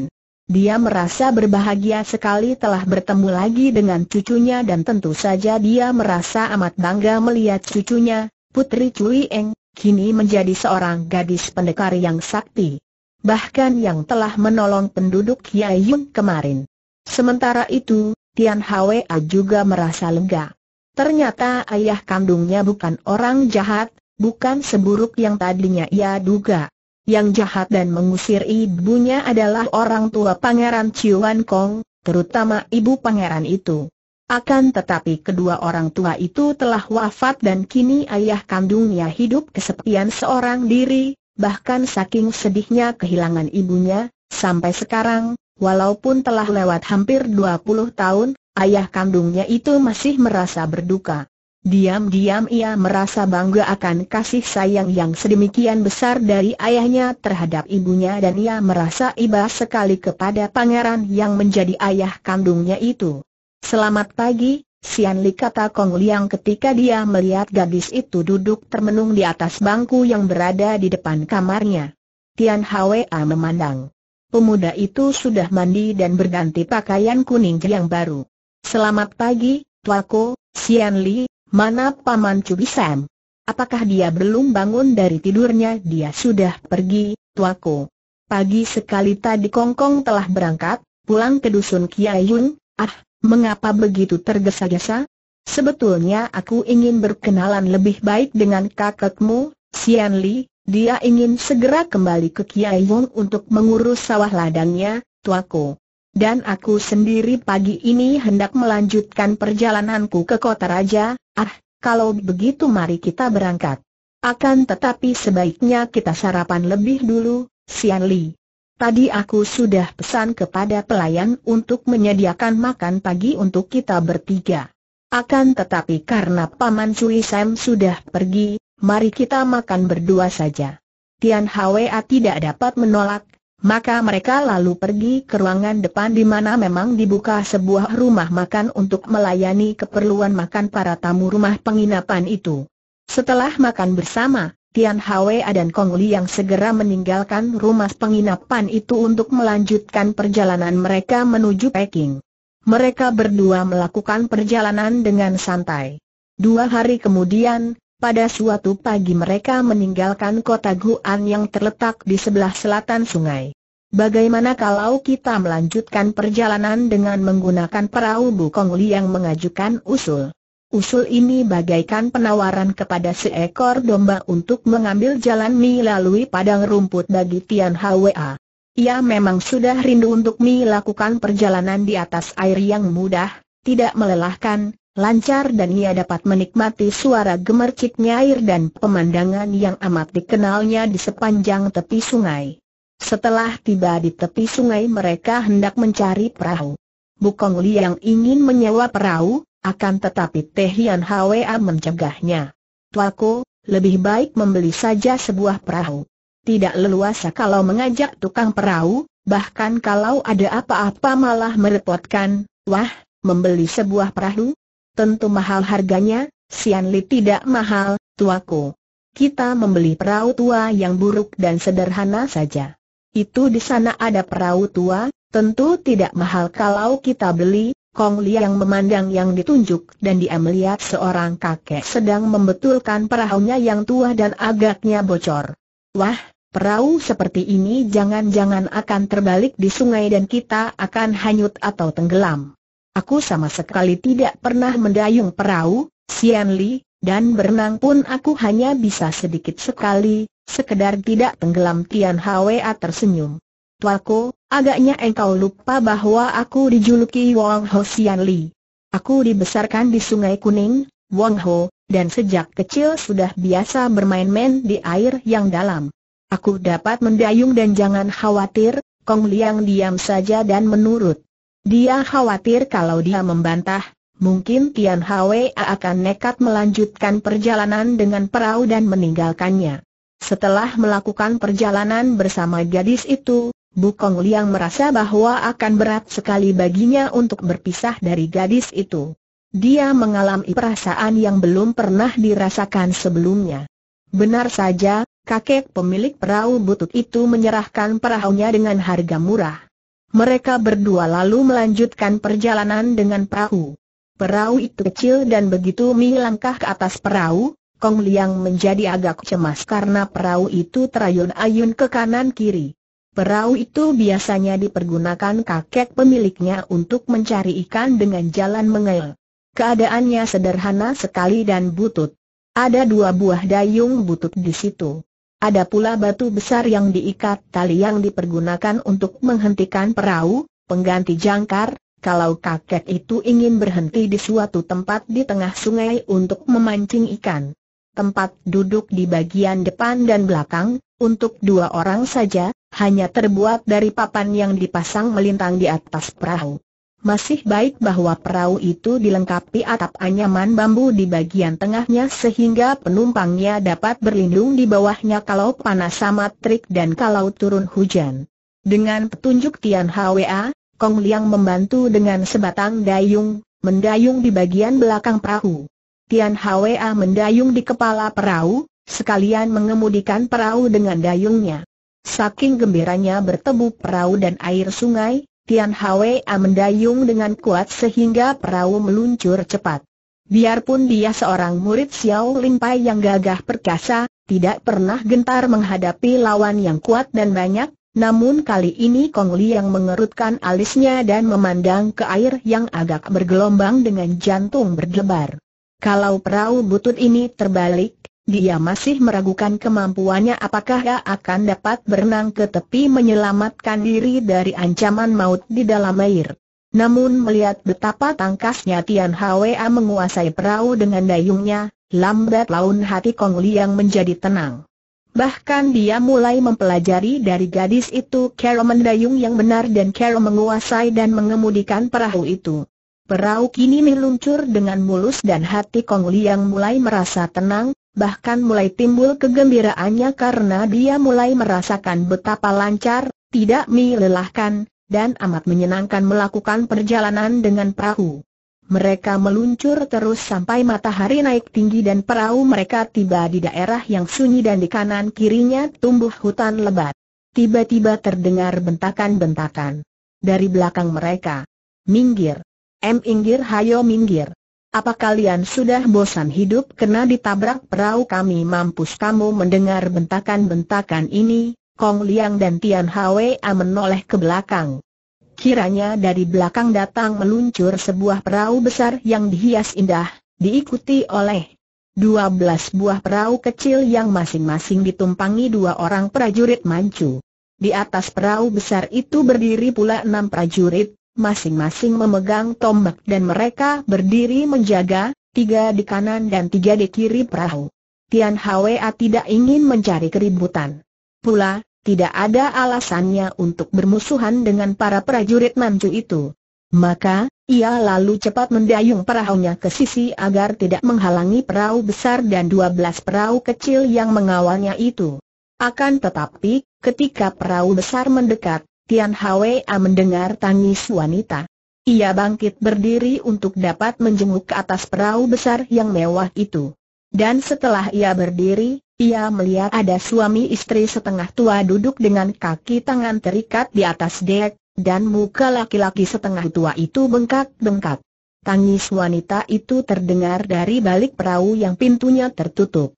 Dia merasa berbahagia sekali telah bertemu lagi dengan cucunya dan tentu saja dia merasa amat bangga melihat cucunya, Putri Cui Eng, kini menjadi seorang gadis pendekar yang sakti. Bahkan yang telah menolong penduduk Kiayun kemarin. Sementara itu, Tian Hwa juga merasa lega. Ternyata ayah kandungnya bukan orang jahat, bukan seburuk yang tadinya ia duga. Yang jahat dan mengusir ibunya adalah orang tua Pangeran Chuan Kong, terutama ibu pangeran itu. Akan tetapi kedua orang tua itu telah wafat dan kini ayah kandungnya hidup kesepian seorang diri, bahkan saking sedihnya kehilangan ibunya, sampai sekarang, Walaupun telah lewat hampir 20 tahun, ayah kandungnya itu masih merasa berduka. Diam-diam ia merasa bangga akan kasih sayang yang sedemikian besar dari ayahnya terhadap ibunya dan ia merasa iba sekali kepada pangeran yang menjadi ayah kandungnya itu. Selamat pagi, Sian Li kata Kong Liang ketika dia melihat gadis itu duduk termenung di atas bangku yang berada di depan kamarnya. Tian Hwa memandang pemuda itu sudah mandi dan berganti pakaian kuning yang baru. Selamat pagi, Tuako, Sian Li, mana Paman Cubi Sam? Apakah dia belum bangun dari tidurnya? Dia sudah pergi, Tuako. Pagi sekali tadi Kongkong telah berangkat, pulang ke dusun Kiai Kiayun, ah, mengapa begitu tergesa-gesa? Sebetulnya aku ingin berkenalan lebih baik dengan kakakmu, Sian Li, dia ingin segera kembali ke Kiai Wong untuk mengurus sawah ladangnya, tuaku. Dan aku sendiri pagi ini hendak melanjutkan perjalananku ke kota raja, ah, kalau begitu mari kita berangkat. Akan tetapi sebaiknya kita sarapan lebih dulu, Sian Li. Tadi aku sudah pesan kepada pelayan untuk menyediakan makan pagi untuk kita bertiga. Akan tetapi karena Paman Cui Sam sudah pergi, mari kita makan berdua saja. Tian Hwa tidak dapat menolak, maka mereka lalu pergi ke ruangan depan di mana memang dibuka sebuah rumah makan untuk melayani keperluan makan para tamu rumah penginapan itu. Setelah makan bersama, Tian Hwa dan Kong Li yang segera meninggalkan rumah penginapan itu untuk melanjutkan perjalanan mereka menuju Peking. Mereka berdua melakukan perjalanan dengan santai. Dua hari kemudian, pada suatu pagi mereka meninggalkan kota Guan yang terletak di sebelah selatan sungai. Bagaimana kalau kita melanjutkan perjalanan dengan menggunakan perahu Bukong Li yang mengajukan usul? Usul ini bagaikan penawaran kepada seekor domba untuk mengambil jalan melalui padang rumput bagi Tian Hwa. Ia memang sudah rindu untuk melakukan perjalanan di atas air yang mudah, tidak melelahkan, lancar dan ia dapat menikmati suara gemerciknya air dan pemandangan yang amat dikenalnya di sepanjang tepi sungai. Setelah tiba di tepi sungai mereka hendak mencari perahu. Bukong Li yang ingin menyewa perahu, akan tetapi Tehian Hian Hwa mencegahnya. Tuaku, lebih baik membeli saja sebuah perahu. Tidak leluasa kalau mengajak tukang perahu, bahkan kalau ada apa-apa malah merepotkan. Wah, membeli sebuah perahu? tentu mahal harganya, Sian Li tidak mahal, tuaku. Kita membeli perahu tua yang buruk dan sederhana saja. Itu di sana ada perahu tua, tentu tidak mahal kalau kita beli, Kong Liang memandang yang ditunjuk dan dia melihat seorang kakek sedang membetulkan perahunya yang tua dan agaknya bocor. Wah, perahu seperti ini jangan-jangan akan terbalik di sungai dan kita akan hanyut atau tenggelam. Aku sama sekali tidak pernah mendayung perahu, Sian Li, dan berenang pun aku hanya bisa sedikit sekali, sekedar tidak tenggelam Tian Hwa tersenyum. Tuaku, agaknya engkau lupa bahwa aku dijuluki Wong Ho Sian Li. Aku dibesarkan di Sungai Kuning, Wong Ho, dan sejak kecil sudah biasa bermain-main di air yang dalam. Aku dapat mendayung dan jangan khawatir, Kong Liang diam saja dan menurut. Dia khawatir kalau dia membantah, mungkin Tian Hwa akan nekat melanjutkan perjalanan dengan perahu dan meninggalkannya. Setelah melakukan perjalanan bersama gadis itu, Bukong Liang merasa bahwa akan berat sekali baginya untuk berpisah dari gadis itu. Dia mengalami perasaan yang belum pernah dirasakan sebelumnya. Benar saja, kakek pemilik perahu butut itu menyerahkan perahunya dengan harga murah. Mereka berdua lalu melanjutkan perjalanan dengan perahu. Perahu itu kecil dan begitu Mi langkah ke atas perahu, Kong Liang menjadi agak cemas karena perahu itu terayun-ayun ke kanan kiri. Perahu itu biasanya dipergunakan kakek pemiliknya untuk mencari ikan dengan jalan mengail. Keadaannya sederhana sekali dan butut. Ada dua buah dayung butut di situ. Ada pula batu besar yang diikat tali yang dipergunakan untuk menghentikan perahu, pengganti jangkar, kalau kakek itu ingin berhenti di suatu tempat di tengah sungai untuk memancing ikan. Tempat duduk di bagian depan dan belakang, untuk dua orang saja, hanya terbuat dari papan yang dipasang melintang di atas perahu. Masih baik bahwa perahu itu dilengkapi atap anyaman bambu di bagian tengahnya sehingga penumpangnya dapat berlindung di bawahnya kalau panas sama trik dan kalau turun hujan. Dengan petunjuk Tian Hwa, Kong Liang membantu dengan sebatang dayung, mendayung di bagian belakang perahu. Tian Hwa mendayung di kepala perahu, sekalian mengemudikan perahu dengan dayungnya. Saking gembiranya bertemu perahu dan air sungai, Tian Hwa mendayung dengan kuat sehingga perahu meluncur cepat. Biarpun dia seorang murid Xiao Lin Pai yang gagah perkasa, tidak pernah gentar menghadapi lawan yang kuat dan banyak, namun kali ini Kong Li yang mengerutkan alisnya dan memandang ke air yang agak bergelombang dengan jantung berdebar. Kalau perahu butut ini terbalik, dia masih meragukan kemampuannya apakah ia akan dapat berenang ke tepi menyelamatkan diri dari ancaman maut di dalam air. Namun melihat betapa tangkasnya Tian Hwa menguasai perahu dengan dayungnya, lambat laun hati Kong Liang menjadi tenang. Bahkan dia mulai mempelajari dari gadis itu cara mendayung yang benar dan cara menguasai dan mengemudikan perahu itu. Perahu kini meluncur dengan mulus dan hati Kong Liang mulai merasa tenang, bahkan mulai timbul kegembiraannya karena dia mulai merasakan betapa lancar, tidak melelahkan, dan amat menyenangkan melakukan perjalanan dengan perahu. Mereka meluncur terus sampai matahari naik tinggi dan perahu mereka tiba di daerah yang sunyi dan di kanan kirinya tumbuh hutan lebat. Tiba-tiba terdengar bentakan-bentakan dari belakang mereka. Minggir! M inggir hayo minggir. Apa kalian sudah bosan hidup kena ditabrak perahu kami mampus kamu mendengar bentakan-bentakan ini, Kong Liang dan Tian Hwa menoleh ke belakang. Kiranya dari belakang datang meluncur sebuah perahu besar yang dihias indah, diikuti oleh 12 buah perahu kecil yang masing-masing ditumpangi dua orang prajurit mancu. Di atas perahu besar itu berdiri pula enam prajurit, masing-masing memegang tombak dan mereka berdiri menjaga, tiga di kanan dan tiga di kiri perahu. Tian Hwa tidak ingin mencari keributan. Pula, tidak ada alasannya untuk bermusuhan dengan para prajurit Manchu itu. Maka, ia lalu cepat mendayung perahunya ke sisi agar tidak menghalangi perahu besar dan dua belas perahu kecil yang mengawalnya itu. Akan tetapi, ketika perahu besar mendekat, Tian Hwa mendengar tangis wanita. Ia bangkit berdiri untuk dapat menjenguk ke atas perahu besar yang mewah itu. Dan setelah ia berdiri, ia melihat ada suami istri setengah tua duduk dengan kaki tangan terikat di atas dek, dan muka laki-laki setengah tua itu bengkak-bengkak. Tangis wanita itu terdengar dari balik perahu yang pintunya tertutup.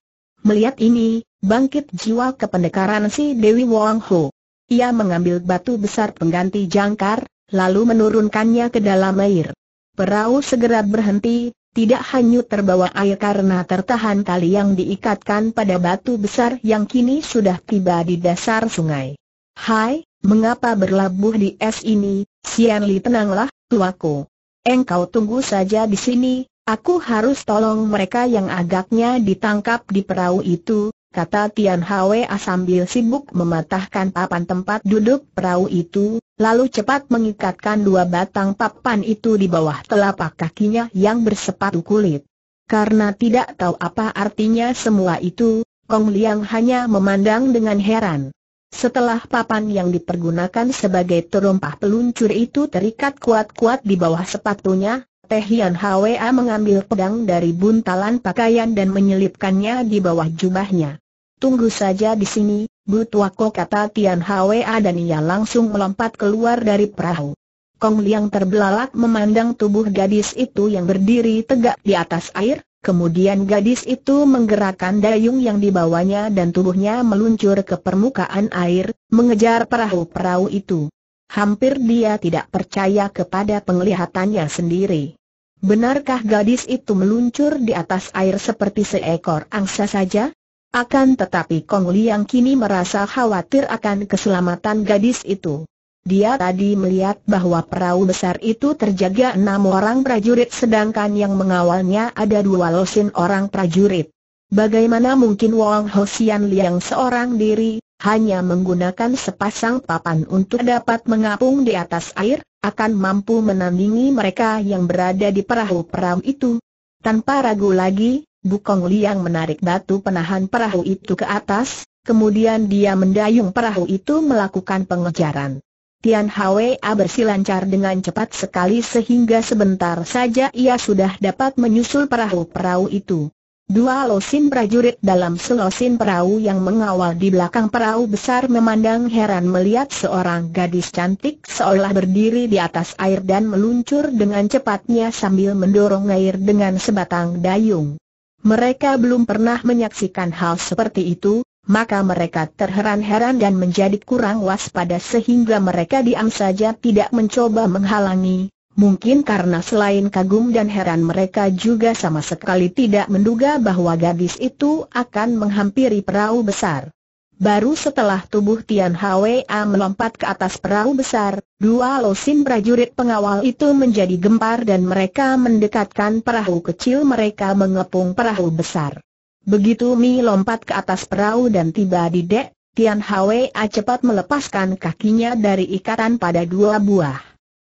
Melihat ini, bangkit jiwa kependekaran si Dewi Wong Ho. Ia mengambil batu besar pengganti jangkar, lalu menurunkannya ke dalam air. Perahu segera berhenti, tidak hanyut terbawa air karena tertahan tali yang diikatkan pada batu besar yang kini sudah tiba di dasar sungai. Hai, mengapa berlabuh di es ini, Sian Li tenanglah, tuaku. Engkau tunggu saja di sini, Aku harus tolong mereka yang agaknya ditangkap di perahu itu, kata Tian Huae sambil sibuk mematahkan papan tempat duduk perahu itu, lalu cepat mengikatkan dua batang papan itu di bawah telapak kakinya yang bersepatu kulit. Karena tidak tahu apa artinya semua itu, Kong Liang hanya memandang dengan heran. Setelah papan yang dipergunakan sebagai terompah peluncur itu terikat kuat-kuat di bawah sepatunya, Teh Yan Hwa mengambil pedang dari buntalan pakaian dan menyelipkannya di bawah jubahnya. Tunggu saja di sini, Bu Tuako kata Tian Hwa dan ia langsung melompat keluar dari perahu. Kong Liang terbelalak memandang tubuh gadis itu yang berdiri tegak di atas air, kemudian gadis itu menggerakkan dayung yang dibawanya dan tubuhnya meluncur ke permukaan air, mengejar perahu-perahu itu. Hampir dia tidak percaya kepada penglihatannya sendiri. Benarkah gadis itu meluncur di atas air seperti seekor angsa saja? Akan tetapi Kong Liang kini merasa khawatir akan keselamatan gadis itu. Dia tadi melihat bahwa perahu besar itu terjaga enam orang prajurit sedangkan yang mengawalnya ada dua losin orang prajurit. Bagaimana mungkin Wong Hosian Liang seorang diri, hanya menggunakan sepasang papan untuk dapat mengapung di atas air, akan mampu menandingi mereka yang berada di perahu-perahu itu. Tanpa ragu lagi, Bukong Liang menarik batu penahan perahu itu ke atas, kemudian dia mendayung perahu itu melakukan pengejaran. Tian Hwa bersilancar dengan cepat sekali sehingga sebentar saja ia sudah dapat menyusul perahu-perahu itu. Dua losin prajurit dalam selosin perahu yang mengawal di belakang perahu besar memandang heran melihat seorang gadis cantik seolah berdiri di atas air dan meluncur dengan cepatnya sambil mendorong air dengan sebatang dayung. Mereka belum pernah menyaksikan hal seperti itu, maka mereka terheran-heran dan menjadi kurang waspada sehingga mereka diam saja tidak mencoba menghalangi, Mungkin karena selain kagum dan heran mereka juga sama sekali tidak menduga bahwa gadis itu akan menghampiri perahu besar. Baru setelah tubuh Tian Hwa melompat ke atas perahu besar, dua losin prajurit pengawal itu menjadi gempar dan mereka mendekatkan perahu kecil mereka mengepung perahu besar. Begitu Mi lompat ke atas perahu dan tiba di dek, Tian Hwa cepat melepaskan kakinya dari ikatan pada dua buah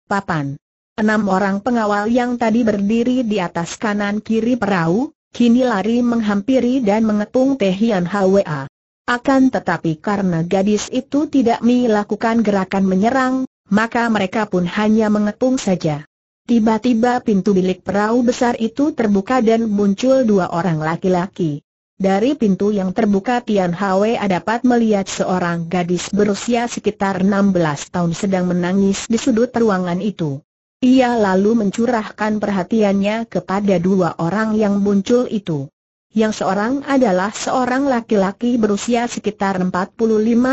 papan. Enam orang pengawal yang tadi berdiri di atas kanan kiri perahu, kini lari menghampiri dan mengepung Tehian Hwa. Akan tetapi karena gadis itu tidak melakukan gerakan menyerang, maka mereka pun hanya mengepung saja. Tiba-tiba pintu bilik perahu besar itu terbuka dan muncul dua orang laki-laki. Dari pintu yang terbuka Tian Hwe dapat melihat seorang gadis berusia sekitar 16 tahun sedang menangis di sudut ruangan itu. Ia lalu mencurahkan perhatiannya kepada dua orang yang muncul itu yang seorang adalah seorang laki-laki berusia sekitar 45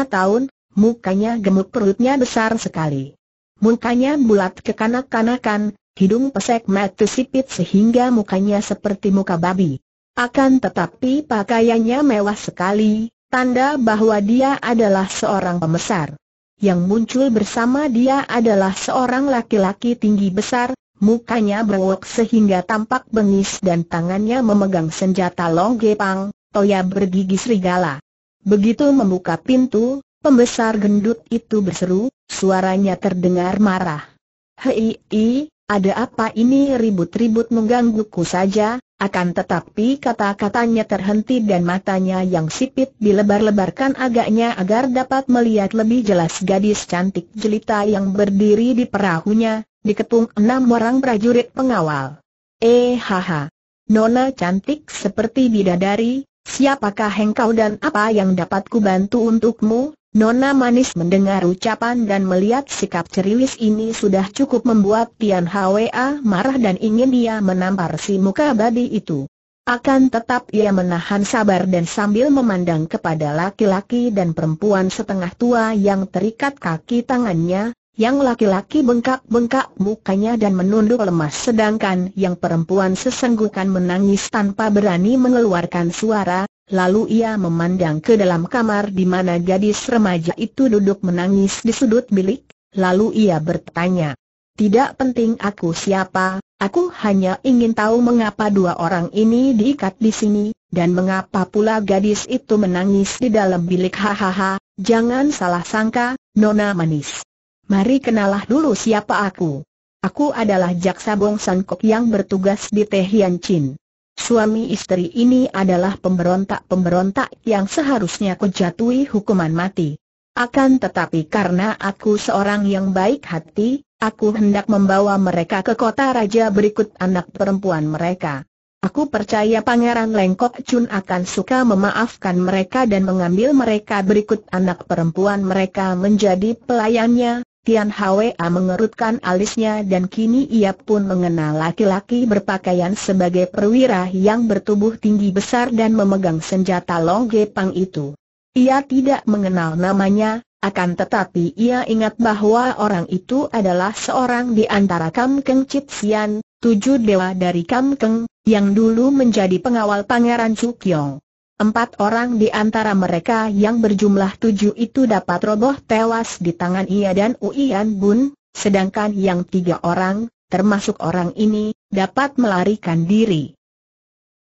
tahun, mukanya gemuk perutnya besar sekali. Mukanya bulat kekanak-kanakan, hidung pesek mata sipit sehingga mukanya seperti muka babi. Akan tetapi pakaiannya mewah sekali, tanda bahwa dia adalah seorang pemesar. Yang muncul bersama dia adalah seorang laki-laki tinggi besar, Mukanya bewok sehingga tampak bengis dan tangannya memegang senjata long gepang, toya bergigi serigala. Begitu membuka pintu, pembesar gendut itu berseru, suaranya terdengar marah. Hei, ada apa ini ribut-ribut menggangguku saja, akan tetapi kata-katanya terhenti dan matanya yang sipit dilebar-lebarkan agaknya agar dapat melihat lebih jelas gadis cantik jelita yang berdiri di perahunya, diketung enam orang prajurit pengawal. Eh haha, nona cantik seperti bidadari, siapakah hengkau dan apa yang dapat bantu untukmu? Nona manis mendengar ucapan dan melihat sikap ceriwis ini sudah cukup membuat Tian Hwa marah dan ingin dia menampar si muka babi itu. Akan tetap ia menahan sabar dan sambil memandang kepada laki-laki dan perempuan setengah tua yang terikat kaki tangannya, yang laki-laki bengkak-bengkak mukanya dan menunduk lemas sedangkan yang perempuan sesenggukan menangis tanpa berani mengeluarkan suara, lalu ia memandang ke dalam kamar di mana gadis remaja itu duduk menangis di sudut bilik, lalu ia bertanya, tidak penting aku siapa, aku hanya ingin tahu mengapa dua orang ini diikat di sini, dan mengapa pula gadis itu menangis di dalam bilik hahaha, jangan salah sangka, Nona Manis mari kenalah dulu siapa aku. Aku adalah Jaksa Bong Sangkok yang bertugas di Tehian Chin. Suami istri ini adalah pemberontak-pemberontak yang seharusnya kujatui hukuman mati. Akan tetapi karena aku seorang yang baik hati, aku hendak membawa mereka ke kota raja berikut anak perempuan mereka. Aku percaya Pangeran Lengkok Chun akan suka memaafkan mereka dan mengambil mereka berikut anak perempuan mereka menjadi pelayannya, Tian Hwa mengerutkan alisnya dan kini ia pun mengenal laki-laki berpakaian sebagai perwira yang bertubuh tinggi besar dan memegang senjata Long Gepang itu. Ia tidak mengenal namanya, akan tetapi ia ingat bahwa orang itu adalah seorang di antara Kam Keng Chit Sian, tujuh dewa dari Kam Keng, yang dulu menjadi pengawal Pangeran Cukyong. Empat orang di antara mereka yang berjumlah tujuh itu dapat roboh tewas di tangan ia dan Uian Bun, sedangkan yang tiga orang, termasuk orang ini, dapat melarikan diri.